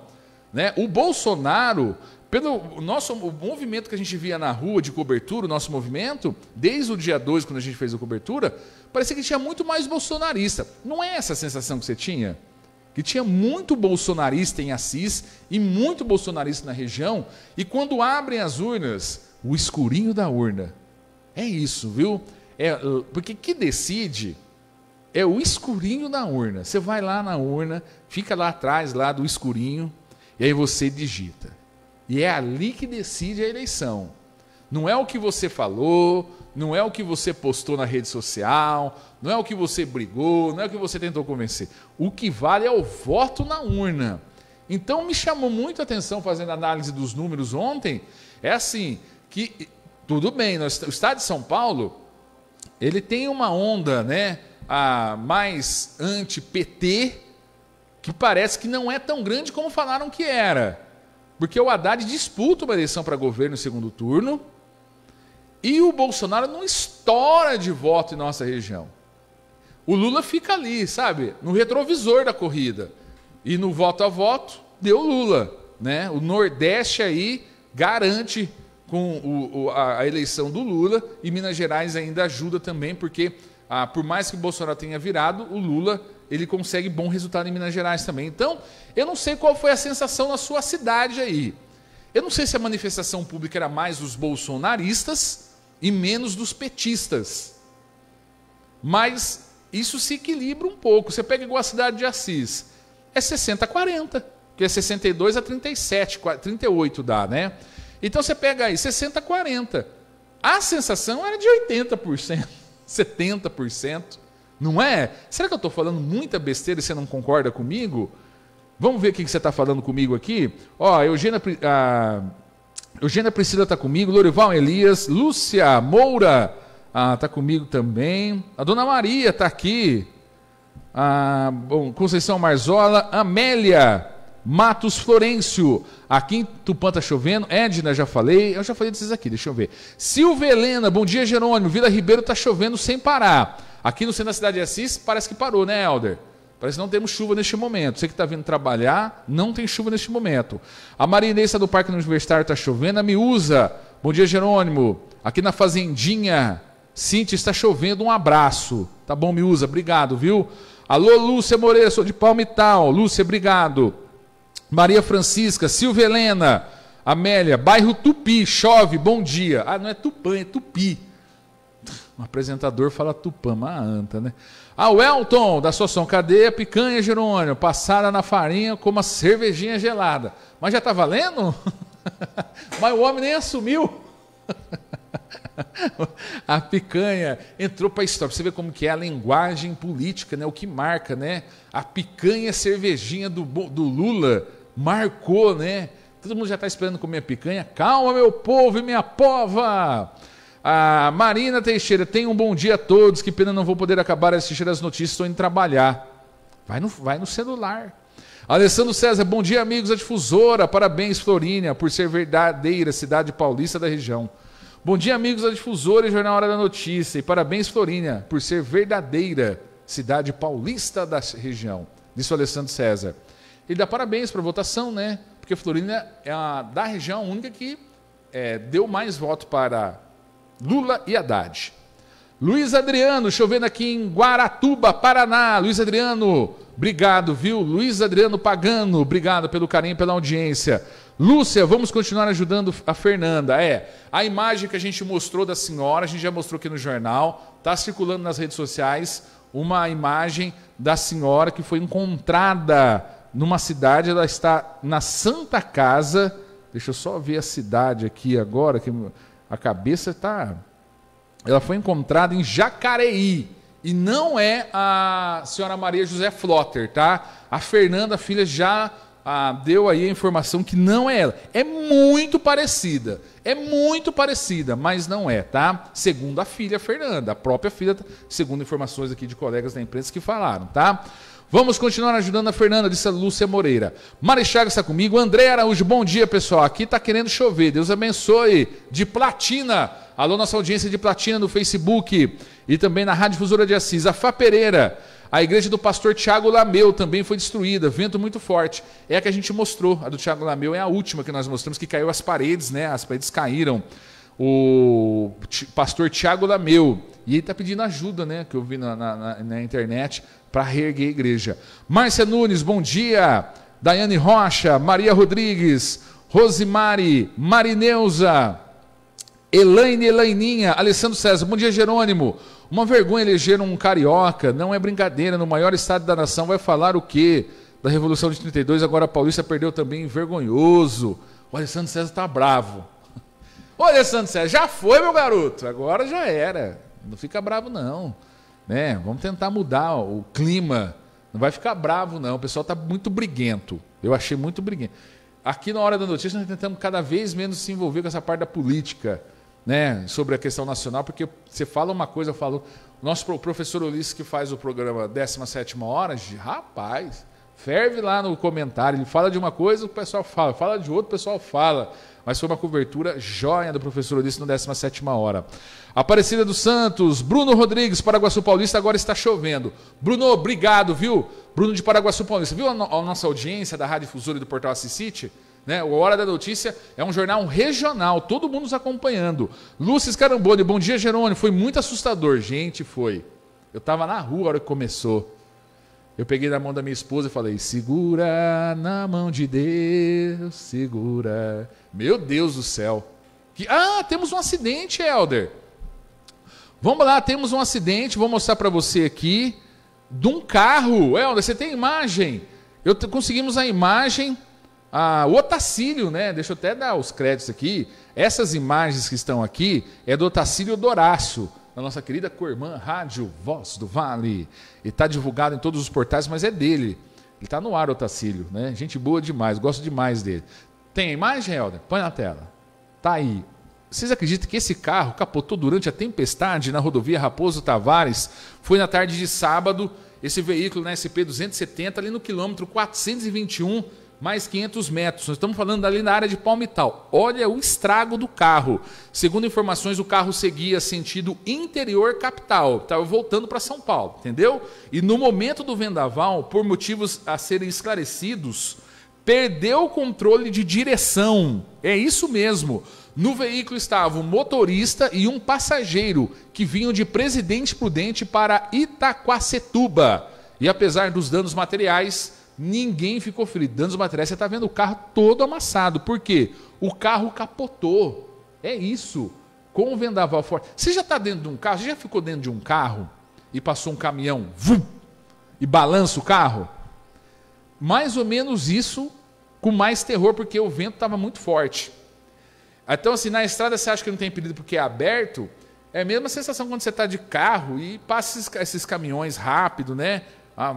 Né? O Bolsonaro, pelo nosso o movimento que a gente via na rua de cobertura, o nosso movimento, desde o dia 2, quando a gente fez a cobertura, parecia que tinha muito mais bolsonarista. Não é essa a sensação que você tinha? Que tinha muito bolsonarista em Assis e muito bolsonarista na região, e quando abrem as urnas, o escurinho da urna. É isso, viu? É, uh, porque que decide é o escurinho da urna. Você vai lá na urna, fica lá atrás, lá do escurinho, e aí você digita. E é ali que decide a eleição. Não é o que você falou, não é o que você postou na rede social, não é o que você brigou, não é o que você tentou convencer. O que vale é o voto na urna. Então me chamou muito a atenção fazendo análise dos números ontem, é assim, que tudo bem, o estado de São Paulo, ele tem uma onda, né, a mais anti-PT, que parece que não é tão grande como falaram que era. Porque o Haddad disputa uma eleição para governo no segundo turno e o Bolsonaro não estoura de voto em nossa região. O Lula fica ali, sabe, no retrovisor da corrida. E no voto a voto, deu Lula. Né? O Nordeste aí garante com o, a, a eleição do Lula e Minas Gerais ainda ajuda também, porque ah, por mais que o Bolsonaro tenha virado, o Lula ele consegue bom resultado em Minas Gerais também. Então, eu não sei qual foi a sensação na sua cidade aí. Eu não sei se a manifestação pública era mais dos bolsonaristas e menos dos petistas. Mas isso se equilibra um pouco. Você pega igual a cidade de Assis, é 60 a 40, que é 62 a 37, 38 dá, né? Então você pega aí 60 a 40. A sensação era de 80%. 70%. Não é? Será que eu estou falando muita besteira e você não concorda comigo? Vamos ver o que você está falando comigo aqui? Ó, Eugênia, a Eugênia Priscila está comigo, Lorival Elias, Lúcia Moura está ah, tá comigo também, a Dona Maria está aqui, a, ah, bom, Conceição Marzola, Amélia Matos Florencio. Aqui em Tupã tá chovendo. Edna, já falei. Eu já falei desses aqui, deixa eu ver. Silvia Helena, bom dia, Jerônimo. Vila Ribeiro tá chovendo sem parar. Aqui no centro da cidade de Assis, parece que parou, né, Helder? Parece que não temos chuva neste momento. Você que está vindo trabalhar, não tem chuva neste momento. A Marinessa tá do Parque Universitário está chovendo. A Miúza, bom dia, Jerônimo. Aqui na Fazendinha, Cintia, está chovendo. Um abraço. Tá bom, Miúza? Obrigado, viu? Alô, Lúcia Moreira, sou de Palmital. Lúcia, obrigado. Maria Francisca, Silvia Helena, Amélia, bairro Tupi, chove, bom dia. Ah, não é Tupã, é Tupi. Um apresentador fala Tupã, mas anta, né? Ah, o da da cadê a picanha, Jerônimo, passada na farinha como uma cervejinha gelada. Mas já tá valendo? mas o homem nem assumiu. a picanha entrou para a história. Você vê como que é a linguagem política, né? O que marca, né? A picanha é cervejinha do, do Lula marcou, né? Todo mundo já está esperando comer picanha. Calma, meu povo e minha pova! A Marina Teixeira, tem um bom dia a todos. Que pena não vou poder acabar assistindo assistir as notícias, estou indo trabalhar. Vai no, vai no celular. Alessandro César, bom dia, amigos da difusora. Parabéns, Florínia, por ser verdadeira cidade paulista da região. Bom dia, amigos da difusora e Jornal Hora da Notícia. E parabéns, Florínia, por ser verdadeira cidade paulista da região. Disse o Alessandro César. Ele dá parabéns para a votação, né? Porque Florinda é a da região única que é, deu mais voto para Lula e Haddad. Luiz Adriano, chovendo aqui em Guaratuba, Paraná. Luiz Adriano, obrigado, viu? Luiz Adriano Pagano, obrigado pelo carinho, pela audiência. Lúcia, vamos continuar ajudando a Fernanda. É, a imagem que a gente mostrou da senhora, a gente já mostrou aqui no jornal, está circulando nas redes sociais uma imagem da senhora que foi encontrada numa cidade, ela está na Santa Casa. Deixa eu só ver a cidade aqui agora, que a cabeça está. Ela foi encontrada em Jacareí. E não é a senhora Maria José Flotter, tá? A Fernanda Filha já ah, deu aí a informação que não é ela. É muito parecida. É muito parecida, mas não é, tá? Segundo a filha Fernanda, a própria filha, segundo informações aqui de colegas da imprensa que falaram, tá? Vamos continuar ajudando a Fernanda, disse a Lúcia Moreira. Marechaga está comigo. André Araújo, bom dia, pessoal. Aqui está querendo chover. Deus abençoe. De platina. Alô, nossa audiência de platina no Facebook e também na Rádio Fusora de Assis. A Fá Pereira. A igreja do pastor Tiago Lameu também foi destruída, vento muito forte. É a que a gente mostrou, a do Tiago Lameu é a última que nós mostramos, que caiu as paredes, né? As paredes caíram o pastor Tiago Lameu. E ele está pedindo ajuda, né? Que eu vi na, na, na internet para reerguer a igreja. Márcia Nunes, bom dia. Daiane Rocha, Maria Rodrigues, Rosimari, Marineuza, Elaine Elaininha, Alessandro César, bom dia, Jerônimo. Uma vergonha eleger um carioca, não é brincadeira, no maior estado da nação vai falar o quê? Da Revolução de 32, agora a Paulista perdeu também, vergonhoso. O Alessandro César está bravo. Ô, Alessandro Sérgio, já foi, meu garoto. Agora já era. Não fica bravo, não. Né? Vamos tentar mudar ó, o clima. Não vai ficar bravo, não. O pessoal está muito briguento. Eu achei muito briguento. Aqui na Hora da Notícia, nós tentamos cada vez menos se envolver com essa parte da política, né? Sobre a questão nacional, porque você fala uma coisa, eu falo. Nosso professor Ulisses, que faz o programa 17 Hora, rapaz, Ferve lá no comentário, ele fala de uma coisa, o pessoal fala, fala de outra, o pessoal fala. Mas foi uma cobertura joia do professor Ulisses no 17 hora. Aparecida dos Santos, Bruno Rodrigues, Paraguaçu Paulista, agora está chovendo. Bruno, obrigado, viu? Bruno de Paraguaçu Paulista, viu a, no a nossa audiência da Rádio Fusura e do Portal Assis City? Né? O Hora da Notícia é um jornal regional, todo mundo nos acompanhando. Lúcio escarambone bom dia, Jerônimo. Foi muito assustador, gente, foi. Eu estava na rua a hora que começou. Eu peguei na mão da minha esposa e falei: segura na mão de Deus, segura. Meu Deus do céu. Que, ah, temos um acidente, Helder. Vamos lá, temos um acidente, vou mostrar para você aqui. De um carro. Helder, você tem imagem? Eu conseguimos a imagem. Ah, o Otacílio, né? Deixa eu até dar os créditos aqui. Essas imagens que estão aqui é do Otacílio Dorácio da nossa querida co-irmã Rádio Voz do Vale. E está divulgado em todos os portais, mas é dele. Ele está no ar, Otacílio, né? Gente boa demais, gosto demais dele. Tem mais, Helder? Põe na tela. Tá aí. Vocês acreditam que esse carro capotou durante a tempestade na rodovia Raposo Tavares? Foi na tarde de sábado, esse veículo na SP 270, ali no quilômetro 421, mais 500 metros. Nós estamos falando ali na área de Palmital. Olha o estrago do carro. Segundo informações, o carro seguia sentido interior capital, estava voltando para São Paulo, entendeu? E no momento do vendaval, por motivos a serem esclarecidos, perdeu o controle de direção. É isso mesmo. No veículo estava o um motorista e um passageiro que vinham de Presidente Prudente para Itaquacetuba. E apesar dos danos materiais, ninguém ficou ferido. Danos materiais, você está vendo o carro todo amassado. Por quê? O carro capotou. É isso. Com o vendaval forte. Você já está dentro de um carro? Você já ficou dentro de um carro e passou um caminhão vum, e balança o carro? Mais ou menos isso, com mais terror, porque o vento estava muito forte. Então, assim, na estrada você acha que não tem perigo porque é aberto. É a mesma sensação quando você está de carro e passa esses, esses caminhões rápido, né? ah,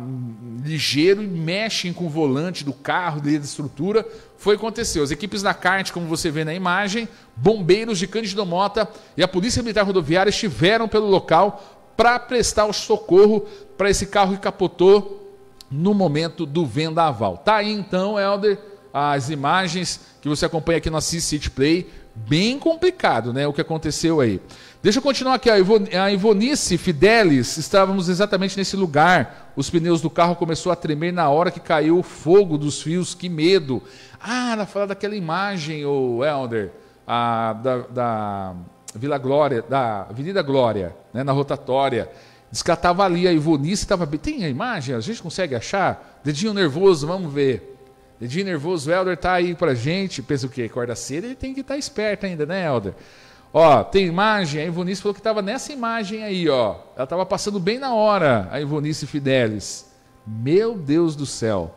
ligeiro e mexem com o volante do carro, da estrutura. Foi o que aconteceu. As equipes da CART, como você vê na imagem, bombeiros de Cândido Mota e a Polícia Militar Rodoviária estiveram pelo local para prestar o socorro para esse carro que capotou no momento do vendaval. Tá aí então, Helder, as imagens que você acompanha aqui no Assis City Play. Bem complicado, né? O que aconteceu aí. Deixa eu continuar aqui. A, Ivonice Fidelis, estávamos exatamente nesse lugar. Os pneus do carro começou a tremer na hora que caiu o fogo dos fios. Que medo. Ah, ela fala daquela imagem, o Helder, a, da, da, Vila Glória, da Avenida Glória, né, na rotatória. Diz que ela estava ali, a Ivonice estava... Tem a imagem? A gente consegue achar? Dedinho nervoso, vamos ver. Dedinho nervoso, o Helder está aí para gente. Pensa o quê? Acorda cedo, ele tem que estar tá esperto ainda, né, Helder? Ó, tem imagem, a Ivonice falou que estava nessa imagem aí, ó. Ela estava passando bem na hora, a Ivonice Fidelis. Meu Deus do céu.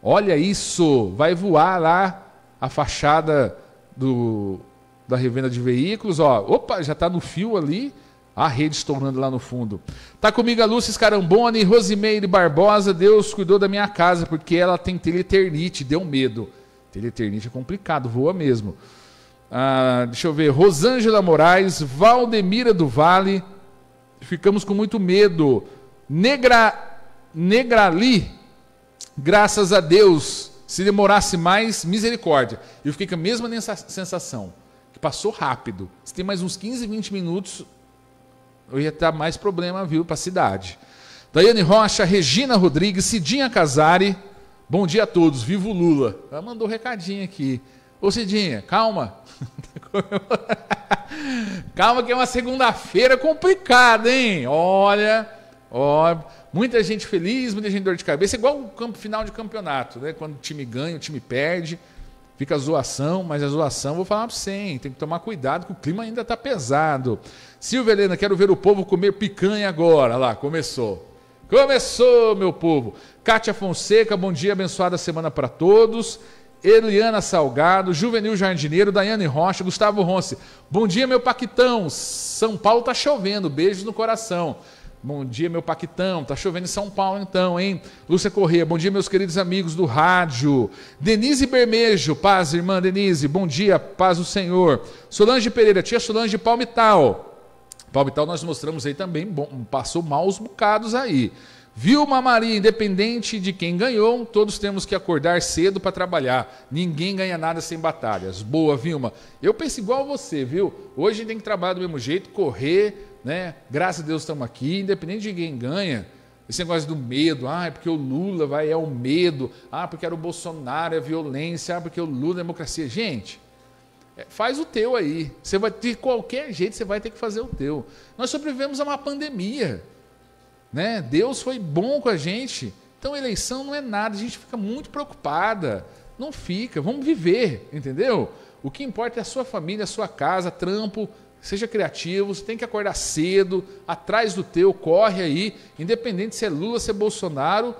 Olha isso, vai voar lá a fachada do, da revenda de veículos, ó. Opa, já está no fio ali, a rede estourando lá no fundo. Tá comigo a Lúcia Scarambone, Rosimeire Barbosa, Deus cuidou da minha casa porque ela tem teleternite, deu medo. Teleternite é complicado, voa mesmo ah, deixa eu ver, Rosângela Moraes, Valdemira do Vale, ficamos com muito medo. Negra, Negrali, graças a Deus, se demorasse mais, misericórdia. Eu fiquei com a mesma sensação, que passou rápido. Se tem mais uns 15, 20 minutos, eu ia ter mais problema, viu, para a cidade. Daiane Rocha, Regina Rodrigues, Cidinha Casari, bom dia a todos, vivo Lula. Ela mandou um recadinho aqui. Ô Cidinha, calma. calma que é uma segunda-feira complicada, hein? Olha, ó, muita gente feliz, muita gente dor de cabeça, igual o campo final de campeonato, né? Quando o time ganha, o time perde, fica a zoação, mas a zoação, vou falar para você, hein? Tem que tomar cuidado que o clima ainda tá pesado. Silvia Helena, quero ver o povo comer picanha agora. Lá, começou. Começou, meu povo. Kátia Fonseca, bom dia, abençoada semana para todos. Eliana Salgado, Juvenil Jardineiro, Daiane Rocha, Gustavo Ronce. Bom dia, meu Paquitão. São Paulo tá chovendo, beijos no coração. Bom dia, meu Paquitão. Tá chovendo em São Paulo então, hein? Lúcia Corrêa, bom dia, meus queridos amigos do rádio. Denise Bermejo, paz, irmã Denise, bom dia, paz do Senhor. Solange Pereira, tia Solange de Palmital. Palmital nós mostramos aí também, bom, passou maus bocados aí. Vilma Maria, independente de quem ganhou, todos temos que acordar cedo para trabalhar. Ninguém ganha nada sem batalhas. Boa, Vilma. Eu penso igual você, viu? Hoje a gente tem que trabalhar do mesmo jeito, correr, né? Graças a Deus estamos aqui, independente de quem ganha. Esse negócio do medo, ah, é porque o Lula vai, é o medo, ah, porque era o Bolsonaro, é a violência, ah, porque o Lula é a democracia. Gente, é, faz o teu aí. Você vai, de qualquer jeito, você vai ter que fazer o teu. Nós sobrevivemos a uma pandemia. Né? Deus foi bom com a gente. Então eleição não é nada, a gente fica muito preocupada. Não fica, vamos viver, entendeu? O que importa é a sua família, a sua casa, trampo, seja criativo, você tem que acordar cedo, atrás do teu, corre aí, independente se é Lula, se é Bolsonaro,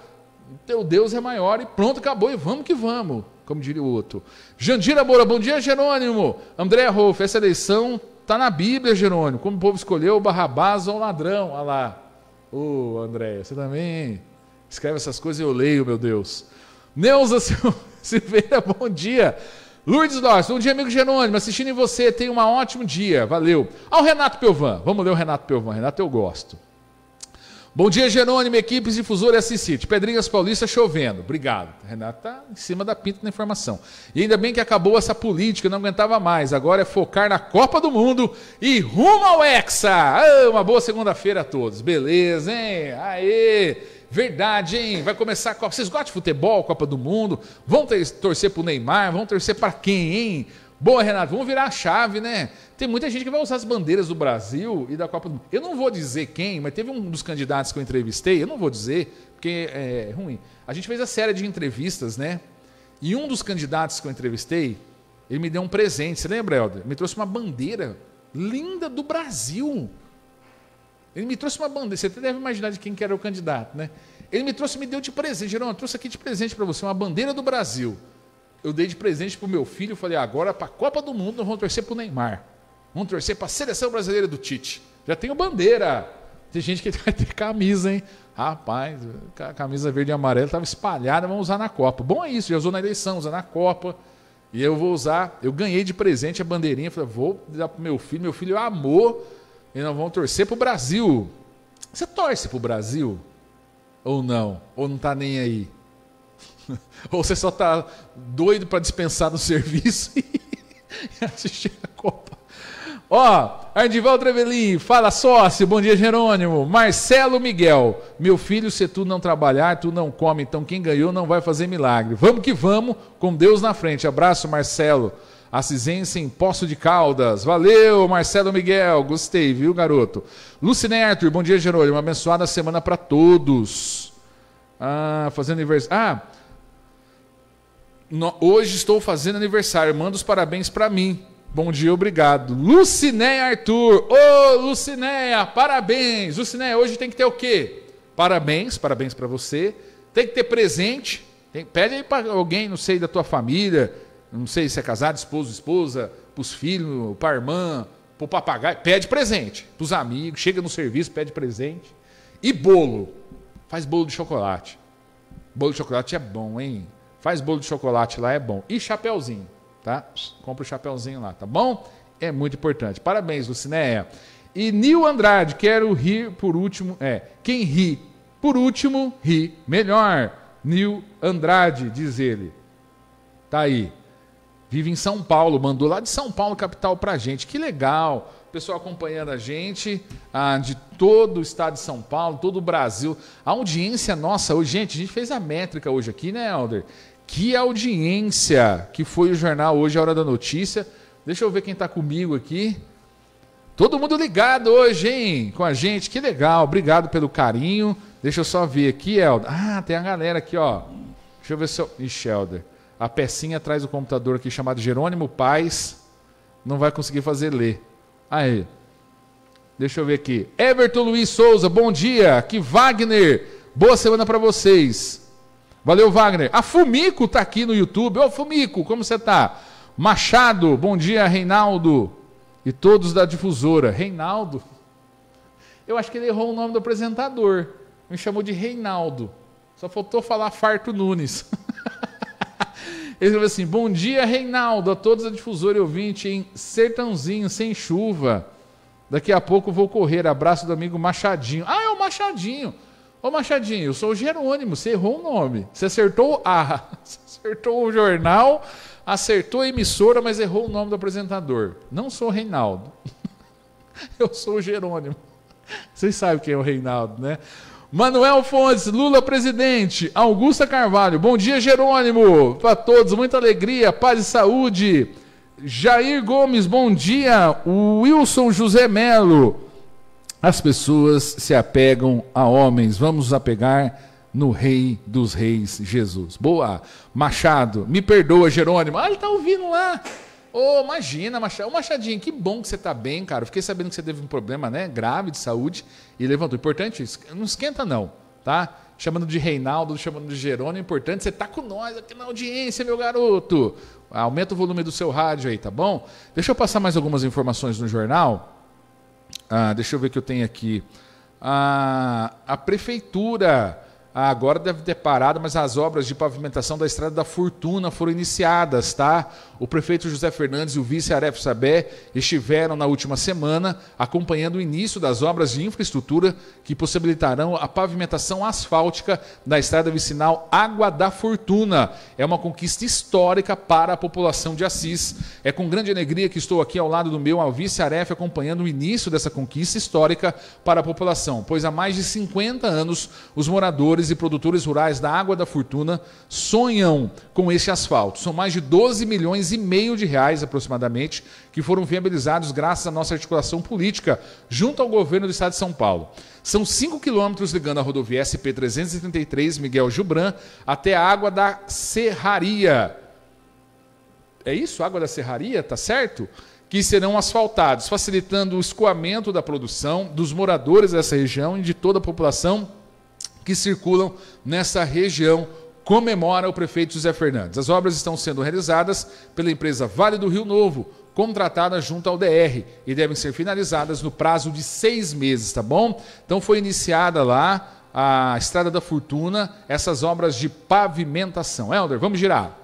teu Deus é maior e pronto, acabou e vamos que vamos, como diria o outro. Jandira Moura, bom dia Jerônimo. André Rolf, essa eleição tá na Bíblia, Jerônimo, como o povo escolheu Barrabás ou ladrão, olha lá. Ô, oh, Andréia, você também escreve essas coisas e eu leio, meu Deus. Neuza Silveira, bom dia. Luiz Dors, bom dia, amigo Jerônimo. Assistindo em você, tenha um ótimo dia. Valeu. Ao Renato Pelvan, vamos ler o Renato Pelvan. Renato, eu gosto. Bom dia, Jerônimo, equipes, difusor e assistite. Pedrinhas Paulista chovendo. Obrigado. Renato está em cima da pinta da informação. E ainda bem que acabou essa política, não aguentava mais. Agora é focar na Copa do Mundo e rumo ao Hexa. Ah, uma boa segunda-feira a todos. Beleza, hein? Aê! Verdade, hein? Vai começar a Copa. Vocês gostam de futebol, Copa do Mundo? Vão ter, torcer o Neymar? Vão torcer para quem, hein? Boa, Renato. Vamos virar a chave, né? Tem muita gente que vai usar as bandeiras do Brasil e da Copa do Mundo. Eu não vou dizer quem, mas teve um dos candidatos que eu entrevistei, eu não vou dizer, porque é ruim. A gente fez a série de entrevistas, né? E um dos candidatos que eu entrevistei, ele me deu um presente. Você lembra, Helder? Me trouxe uma bandeira linda do Brasil. Ele me trouxe uma bandeira. Você até deve imaginar de quem que era o candidato, né? Ele me trouxe, me deu de presente. Geron, eu trouxe aqui de presente para você uma bandeira do Brasil. Eu dei de presente para o meu filho. Falei, agora para a Copa do Mundo nós vamos torcer para o Neymar. Vamos torcer para a seleção brasileira do Tite. Já tem o bandeira. Tem gente que vai ter camisa, hein? Rapaz, a camisa verde e amarela estava espalhada, vamos usar na Copa. Bom é isso, já usou na eleição, usa na Copa. E eu vou usar, eu ganhei de presente a bandeirinha, falei, vou dar pro meu filho, meu filho amou, e nós vamos torcer pro Brasil. Você torce pro Brasil? Ou não? Ou não está nem aí? Ou você só está doido para dispensar do serviço e assistir a Copa? Ó, Ardival Trevelin, fala sócio, bom dia Jerônimo. Marcelo Miguel, meu filho, se tu não trabalhar, tu não come, então quem ganhou não vai fazer milagre. Vamos que vamos, com Deus na frente. Abraço, Marcelo. Assisência em Poço de Caldas. Valeu, Marcelo Miguel. Gostei, viu, garoto? Lucine Arthur, bom dia, Jerônimo. Uma abençoada semana para todos. Ah, fazendo aniversário. Ah, no... hoje estou fazendo aniversário. Manda os parabéns para mim. Bom dia, obrigado. Lucinéia Arthur. Ô, Lucinéia, parabéns. Lucinéia, hoje tem que ter o quê? Parabéns, parabéns para você. Tem que ter presente. Tem, pede aí para alguém, não sei, da tua família, não sei se é casado, esposo, esposa, para os filhos, para a irmã, para o papagaio. Pede presente. Para os amigos, chega no serviço, pede presente. E bolo. Faz bolo de chocolate. Bolo de chocolate é bom, hein? Faz bolo de chocolate lá, é bom. E chapéuzinho tá? Compra o chapéuzinho lá, tá bom? É muito importante. Parabéns, Lucinéia. E Nil Andrade, quero rir por último. É, quem ri por último, ri melhor. Nil Andrade, diz ele. Tá aí. Vive em São Paulo, mandou lá de São Paulo, capital, pra gente. Que legal. Pessoal acompanhando a gente ah, de todo o estado de São Paulo, todo o Brasil. A audiência nossa hoje, gente, a gente fez a métrica hoje aqui, né, Helder? Que audiência que foi o jornal hoje, a Hora da Notícia. Deixa eu ver quem está comigo aqui. Todo mundo ligado hoje, hein? Com a gente, que legal. Obrigado pelo carinho. Deixa eu só ver aqui, Helder. Ah, tem a galera aqui, ó. Deixa eu ver se eu... Ixi, Helder. A pecinha atrás do computador aqui, chamado Jerônimo Paz, não vai conseguir fazer ler. Aí. Deixa eu ver aqui. Everton Luiz Souza, bom dia. Que Wagner. Boa semana para vocês. Valeu, Wagner. A Fumico está aqui no YouTube. Ô, Fumico, como você está? Machado, bom dia, Reinaldo. E todos da difusora. Reinaldo? Eu acho que ele errou o nome do apresentador. Me chamou de Reinaldo. Só faltou falar Farto Nunes. ele falou assim: Bom dia, Reinaldo, a todos da difusora e ouvinte em Sertãozinho, sem chuva. Daqui a pouco vou correr. Abraço do amigo Machadinho. Ah, é o Machadinho. Ô Machadinho, eu sou o Jerônimo, você errou o nome. Você acertou a. Você acertou o jornal, acertou a emissora, mas errou o nome do apresentador. Não sou o Reinaldo. Eu sou o Jerônimo. Vocês sabem quem é o Reinaldo, né? Manuel Fontes, Lula presidente, Augusta Carvalho, bom dia Jerônimo, para todos, muita alegria, paz e saúde. Jair Gomes, bom dia. Wilson José Melo, as pessoas se apegam a homens. Vamos apegar no Rei dos Reis, Jesus. Boa. Machado, me perdoa, Jerônimo. Ah, ele está ouvindo lá. Ô, oh, imagina, Machado. Ô, Machadinho, que bom que você está bem, cara. fiquei sabendo que você teve um problema, né? Grave de saúde e levantou. Importante, não esquenta, não, tá? Chamando de Reinaldo, chamando de Jerônimo, importante, você tá com nós aqui na audiência, meu garoto. Aumenta o volume do seu rádio aí, tá bom? Deixa eu passar mais algumas informações no jornal. Ah, deixa eu ver o que eu tenho aqui. Ah, a prefeitura ah, agora deve ter parado, mas as obras de pavimentação da Estrada da Fortuna foram iniciadas, tá? O prefeito José Fernandes e o vice Aref Sabé estiveram na última semana acompanhando o início das obras de infraestrutura que possibilitarão a pavimentação asfáltica da estrada vicinal Água da Fortuna. É uma conquista histórica para a população de Assis. É com grande alegria que estou aqui ao lado do meu ao vice Aref acompanhando o início dessa conquista histórica para a população, pois há mais de 50 anos os moradores produtores e produtores rurais da Água da Fortuna sonham com esse asfalto. São mais de 12 milhões e meio de reais, aproximadamente, que foram viabilizados graças à nossa articulação política junto ao governo do Estado de São Paulo. São 5 quilômetros ligando a rodovia SP-333 Miguel Gilbran até a Água da Serraria. É isso? Água da Serraria, tá certo? que serão asfaltados, facilitando o escoamento da produção dos moradores dessa região e de toda a população que circulam nessa região comemora o prefeito José Fernandes. As obras estão sendo realizadas pela empresa Vale do Rio Novo, contratada junto ao DR e devem ser finalizadas no prazo de seis meses, tá bom? Então foi iniciada lá a Estrada da Fortuna, essas obras de pavimentação. Helder, vamos girar.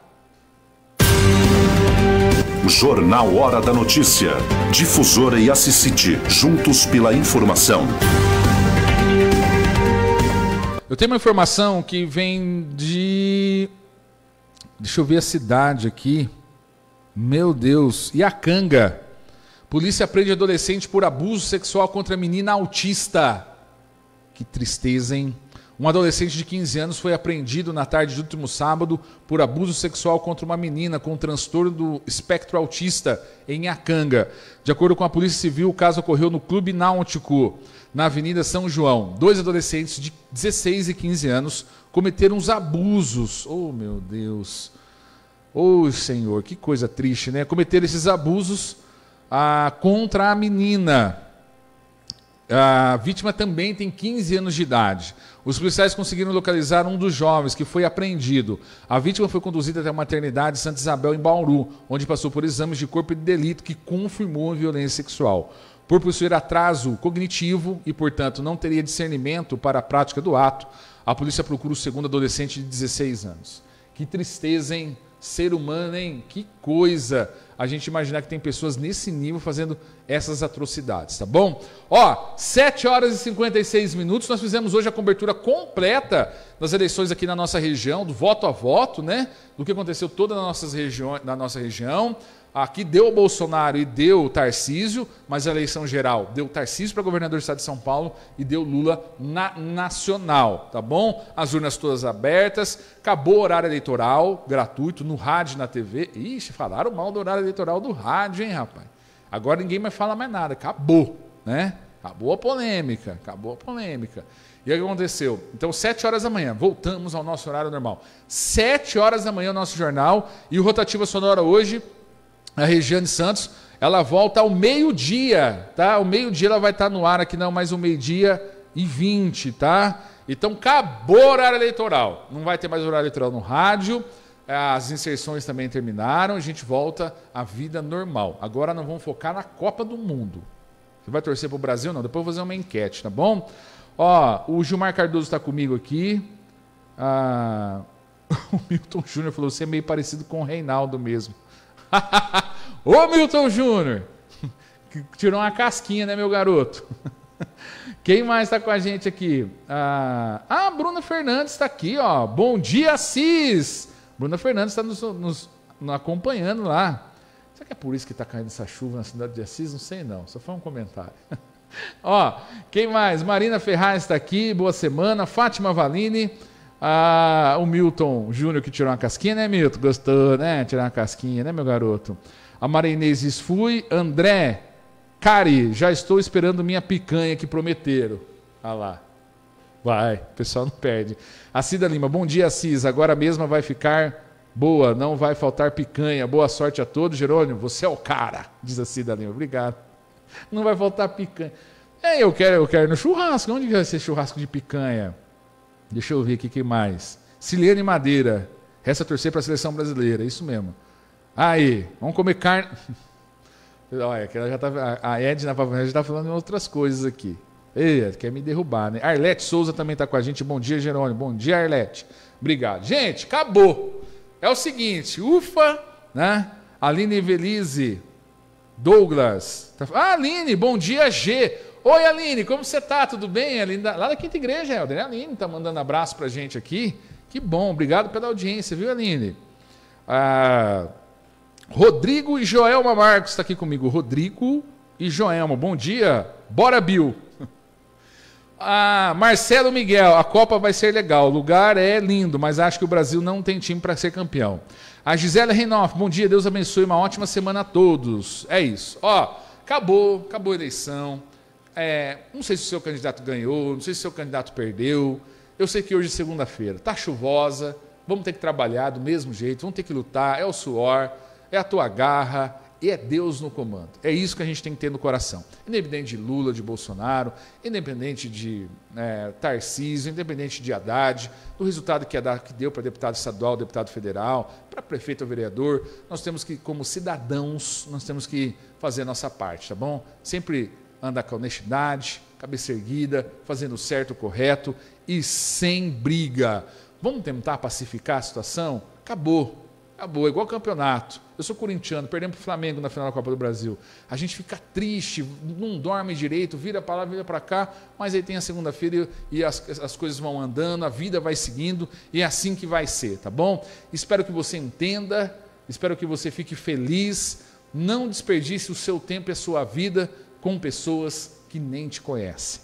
Jornal Hora da Notícia. Difusora e Assisite, juntos pela informação. Eu tenho uma informação que vem de. Deixa eu ver a cidade aqui. Meu Deus. Iacanga. Polícia prende adolescente por abuso sexual contra menina autista. Que tristeza, hein? Um adolescente de 15 anos foi apreendido na tarde de último sábado por abuso sexual contra uma menina com transtorno do espectro autista em Acanga. De acordo com a Polícia Civil, o caso ocorreu no Clube Náutico, na Avenida São João. Dois adolescentes de 16 e 15 anos cometeram os abusos. Oh, meu Deus. Oh, Senhor, que coisa triste, né? Cometeram esses abusos ah, contra a menina. A vítima também tem 15 anos de idade. Os policiais conseguiram localizar um dos jovens que foi apreendido. A vítima foi conduzida até a maternidade Santa Isabel, em Bauru, onde passou por exames de corpo de delito que confirmou a violência sexual. Por possuir atraso cognitivo e, portanto, não teria discernimento para a prática do ato, a polícia procura o segundo adolescente de 16 anos. Que tristeza, hein? Ser humano, hein? Que coisa! a gente imaginar que tem pessoas nesse nível fazendo essas atrocidades, tá bom? Ó, 7 horas e 56 minutos, nós fizemos hoje a cobertura completa das eleições aqui na nossa região, do voto a voto, né? Do que aconteceu toda na, nossas regiões, na nossa região. Aqui deu o Bolsonaro e deu o Tarcísio, mas a eleição geral deu o Tarcísio para governador do estado de São Paulo e deu Lula na nacional, tá bom? As urnas todas abertas, acabou o horário eleitoral gratuito no rádio na TV. Ixi, falaram mal do horário eleitoral do rádio, hein, rapaz? Agora ninguém mais fala mais nada, acabou, né? Acabou a polêmica, acabou a polêmica. E aí o que aconteceu? Então, 7 horas da manhã, voltamos ao nosso horário normal. 7 horas da manhã o nosso jornal e o Rotativa Sonora hoje a Regiane Santos, ela volta ao meio-dia, tá? Ao meio-dia ela vai estar tá no ar aqui, não, mais o meio-dia e vinte, tá? Então acabou o horário eleitoral. Não vai ter mais horário eleitoral no rádio. É, as inserções também terminaram, a gente volta à vida normal. Agora nós vamos focar na Copa do Mundo. Você vai torcer pro Brasil? Não, depois eu vou fazer uma enquete, tá bom? Ó, o Gilmar Cardoso está comigo aqui. Ah, o Milton Júnior falou: você é meio parecido com o Reinaldo mesmo. Ô Milton Júnior! Tirou uma casquinha, né, meu garoto? Quem mais está com a gente aqui? Ah, a ah, Bruna Fernandes está aqui, ó. Bom dia, Cis! Bruna Fernandes está nos, nos, nos, acompanhando lá. Será que é por isso que está caindo essa chuva na cidade de Assis? Não sei não, só foi um comentário. ó, quem mais? Marina Ferraz está aqui, boa semana. Fátima Valini, ah, o Milton Júnior que tirou uma casquinha, né, Milton? Gostou, né? Tirar uma casquinha, né, meu garoto? A Marinês diz, fui. André, Cari, já estou esperando minha picanha que prometeram. Ah lá. Vai, o pessoal não perde. A Cida Lima, bom dia, Cis. Agora mesmo vai ficar boa, não vai faltar picanha. Boa sorte a todos. Jerônimo, você é o cara, diz a Cida Lima. Obrigado. Não vai faltar picanha. É, eu quero, eu quero no churrasco. Onde vai ser churrasco de picanha? Deixa eu ver aqui que mais. Silene Madeira. Resta torcer para a seleção brasileira, é isso mesmo. Aí, vamos comer carne. Olha, que ela já tá, a Edna Pavone já está falando em outras coisas aqui. Ei, quer me derrubar, né? Arlete Souza também está com a gente. Bom dia, Jerônimo. Bom dia, Arlete. Obrigado. Gente, acabou. É o seguinte, ufa, né? Aline Velize, Douglas. Tá... Ah, Aline, bom dia, G. Oi, Aline, como você tá? Tudo bem? Aline, lá da Quinta Igreja, Helder. Aline tá mandando abraço pra gente aqui. Que bom, obrigado pela audiência, viu, Aline? Ah, Rodrigo e Joelma Marcos está aqui comigo. Rodrigo e Joelma, bom dia. Bora, Bill. Ah, Marcelo Miguel, a Copa vai ser legal. O lugar é lindo, mas acho que o Brasil não tem time para ser campeão. A Gisela Reinoff, bom dia, Deus abençoe, uma ótima semana a todos. É isso. Ó, acabou, acabou a eleição é, não sei se o seu candidato ganhou, não sei se o seu candidato perdeu. Eu sei que hoje é segunda-feira, está chuvosa, vamos ter que trabalhar do mesmo jeito, vamos ter que lutar, é o suor, é a tua garra, e é Deus no comando. É isso que a gente tem que ter no coração. Independente de Lula, de Bolsonaro, independente de é, Tarcísio, independente de Haddad, do resultado que Haddad que deu para deputado estadual, deputado federal, para prefeito ou vereador, nós temos que, como cidadãos, nós temos que fazer a nossa parte, tá bom? Sempre anda com honestidade, cabeça erguida, fazendo o certo, o correto e sem briga. Vamos tentar pacificar a situação? Acabou. Acabou, é igual campeonato. Eu sou corintiano, perdemos para o Flamengo na final da Copa do Brasil. A gente fica triste, não dorme direito, vira para lá, vira para cá, mas aí tem a segunda-feira e, as, as coisas vão andando, a vida vai seguindo e é assim que vai ser, tá bom? Espero que você entenda, espero que você fique feliz, não desperdice o seu tempo e a sua vida com pessoas que nem te conhecem,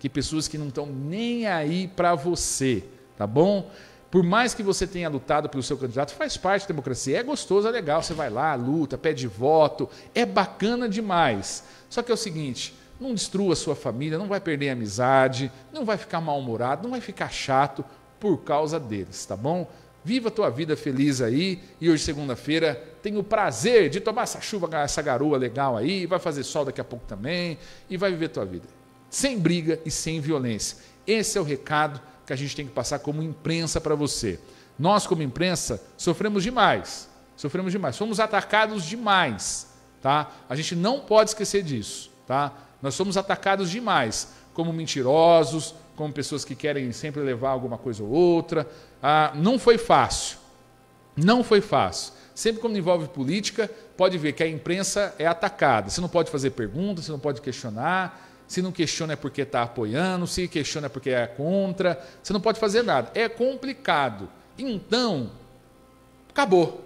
que pessoas que não estão nem aí para você, tá bom? Por mais que você tenha lutado pelo seu candidato, faz parte da democracia. É gostoso, é legal. Você vai lá, luta, pede voto, é bacana demais. Só que é o seguinte: não destrua a sua família, não vai perder a amizade, não vai ficar mal-humorado, não vai ficar chato por causa deles, tá bom? Viva a tua vida feliz aí. E hoje, segunda-feira, tenho o prazer de tomar essa chuva, essa garoa legal aí. Vai fazer sol daqui a pouco também. E vai viver a tua vida. Sem briga e sem violência. Esse é o recado que a gente tem que passar como imprensa para você. Nós, como imprensa, sofremos demais. Sofremos demais. Fomos atacados demais. Tá? A gente não pode esquecer disso. Tá? Nós somos atacados demais como mentirosos, como pessoas que querem sempre levar alguma coisa ou outra. Ah, não foi fácil. Não foi fácil. Sempre quando envolve política, pode ver que a imprensa é atacada. Você não pode fazer perguntas, você não pode questionar. Se não questiona é porque está apoiando, se questiona é porque é contra. Você não pode fazer nada. É complicado. Então, acabou.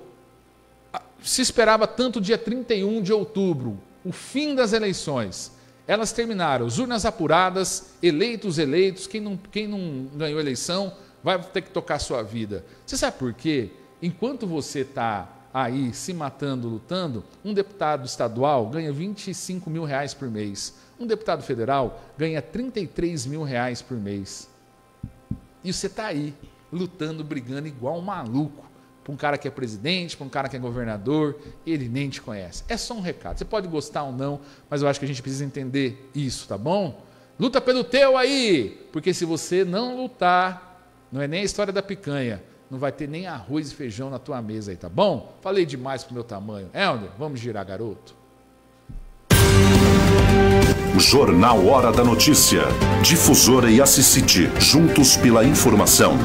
Ah, se esperava tanto dia 31 de outubro, o fim das eleições. Elas terminaram, as urnas apuradas, eleitos, eleitos, quem não, quem não ganhou eleição vai ter que tocar sua vida. Você sabe por quê? Enquanto você está aí se matando, lutando, um deputado estadual ganha 25 mil reais por mês. Um deputado federal ganha 33 mil reais por mês. E você está aí, lutando, brigando igual um maluco para um cara que é presidente, para um cara que é governador, ele nem te conhece. É só um recado. Você pode gostar ou não, mas eu acho que a gente precisa entender isso, tá bom? Luta pelo teu aí, porque se você não lutar, não é nem a história da picanha, não vai ter nem arroz e feijão na tua mesa aí, tá bom? Falei demais pro meu tamanho. É, Helder, vamos girar, garoto. Jornal Hora da Notícia. Difusora e Assisite, juntos pela informação.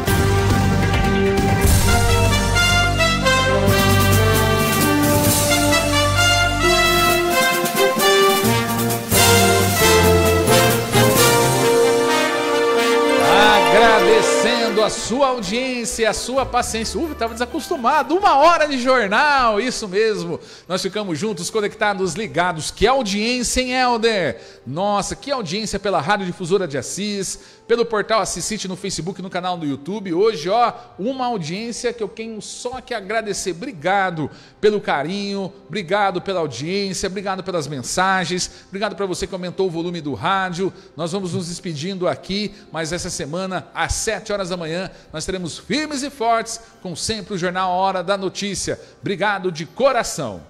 a sua audiência, a sua paciência. eu estava desacostumado. Uma hora de jornal, isso mesmo. Nós ficamos juntos, conectados, ligados. Que audiência, hein, Helder? Nossa, que audiência pela Rádio Difusora de Assis, pelo portal Assisite no Facebook, no canal do YouTube. Hoje, ó, uma audiência que eu tenho só que agradecer. Obrigado pelo carinho, obrigado pela audiência, obrigado pelas mensagens, obrigado para você que aumentou o volume do rádio. Nós vamos nos despedindo aqui, mas essa semana, às 7 horas da manhã, nós estaremos firmes e fortes com sempre o jornal Hora da Notícia. Obrigado de coração.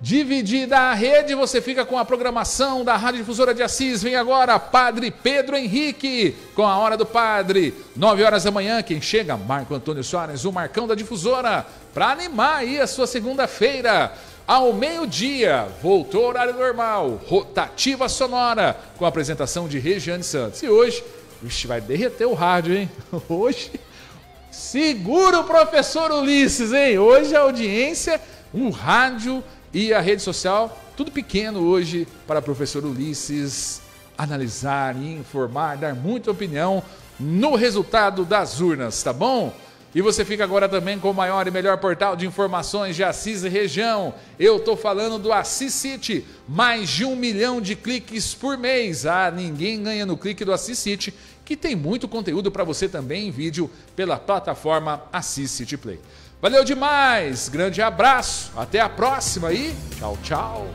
Dividida a rede, você fica com a programação da Rádio Difusora de Assis. Vem agora, Padre Pedro Henrique, com a Hora do Padre. nove horas da manhã, quem chega? Marco Antônio Soares, o Marcão da Difusora, para animar aí a sua segunda-feira. Ao meio-dia, voltou ao horário normal, rotativa sonora, com a apresentação de Regiane Santos. E hoje, Vixe, vai derreter o rádio, hein? Hoje. Segura o professor Ulisses, hein? Hoje a audiência, o rádio e a rede social, tudo pequeno hoje para o professor Ulisses analisar, informar, dar muita opinião no resultado das urnas, tá bom? E você fica agora também com o maior e melhor portal de informações de Assis e região. Eu estou falando do Assis City. Mais de um milhão de cliques por mês. Ah, ninguém ganha no clique do Assis City, que tem muito conteúdo para você também em vídeo pela plataforma Assis City Play. Valeu demais, grande abraço, até a próxima e tchau, tchau.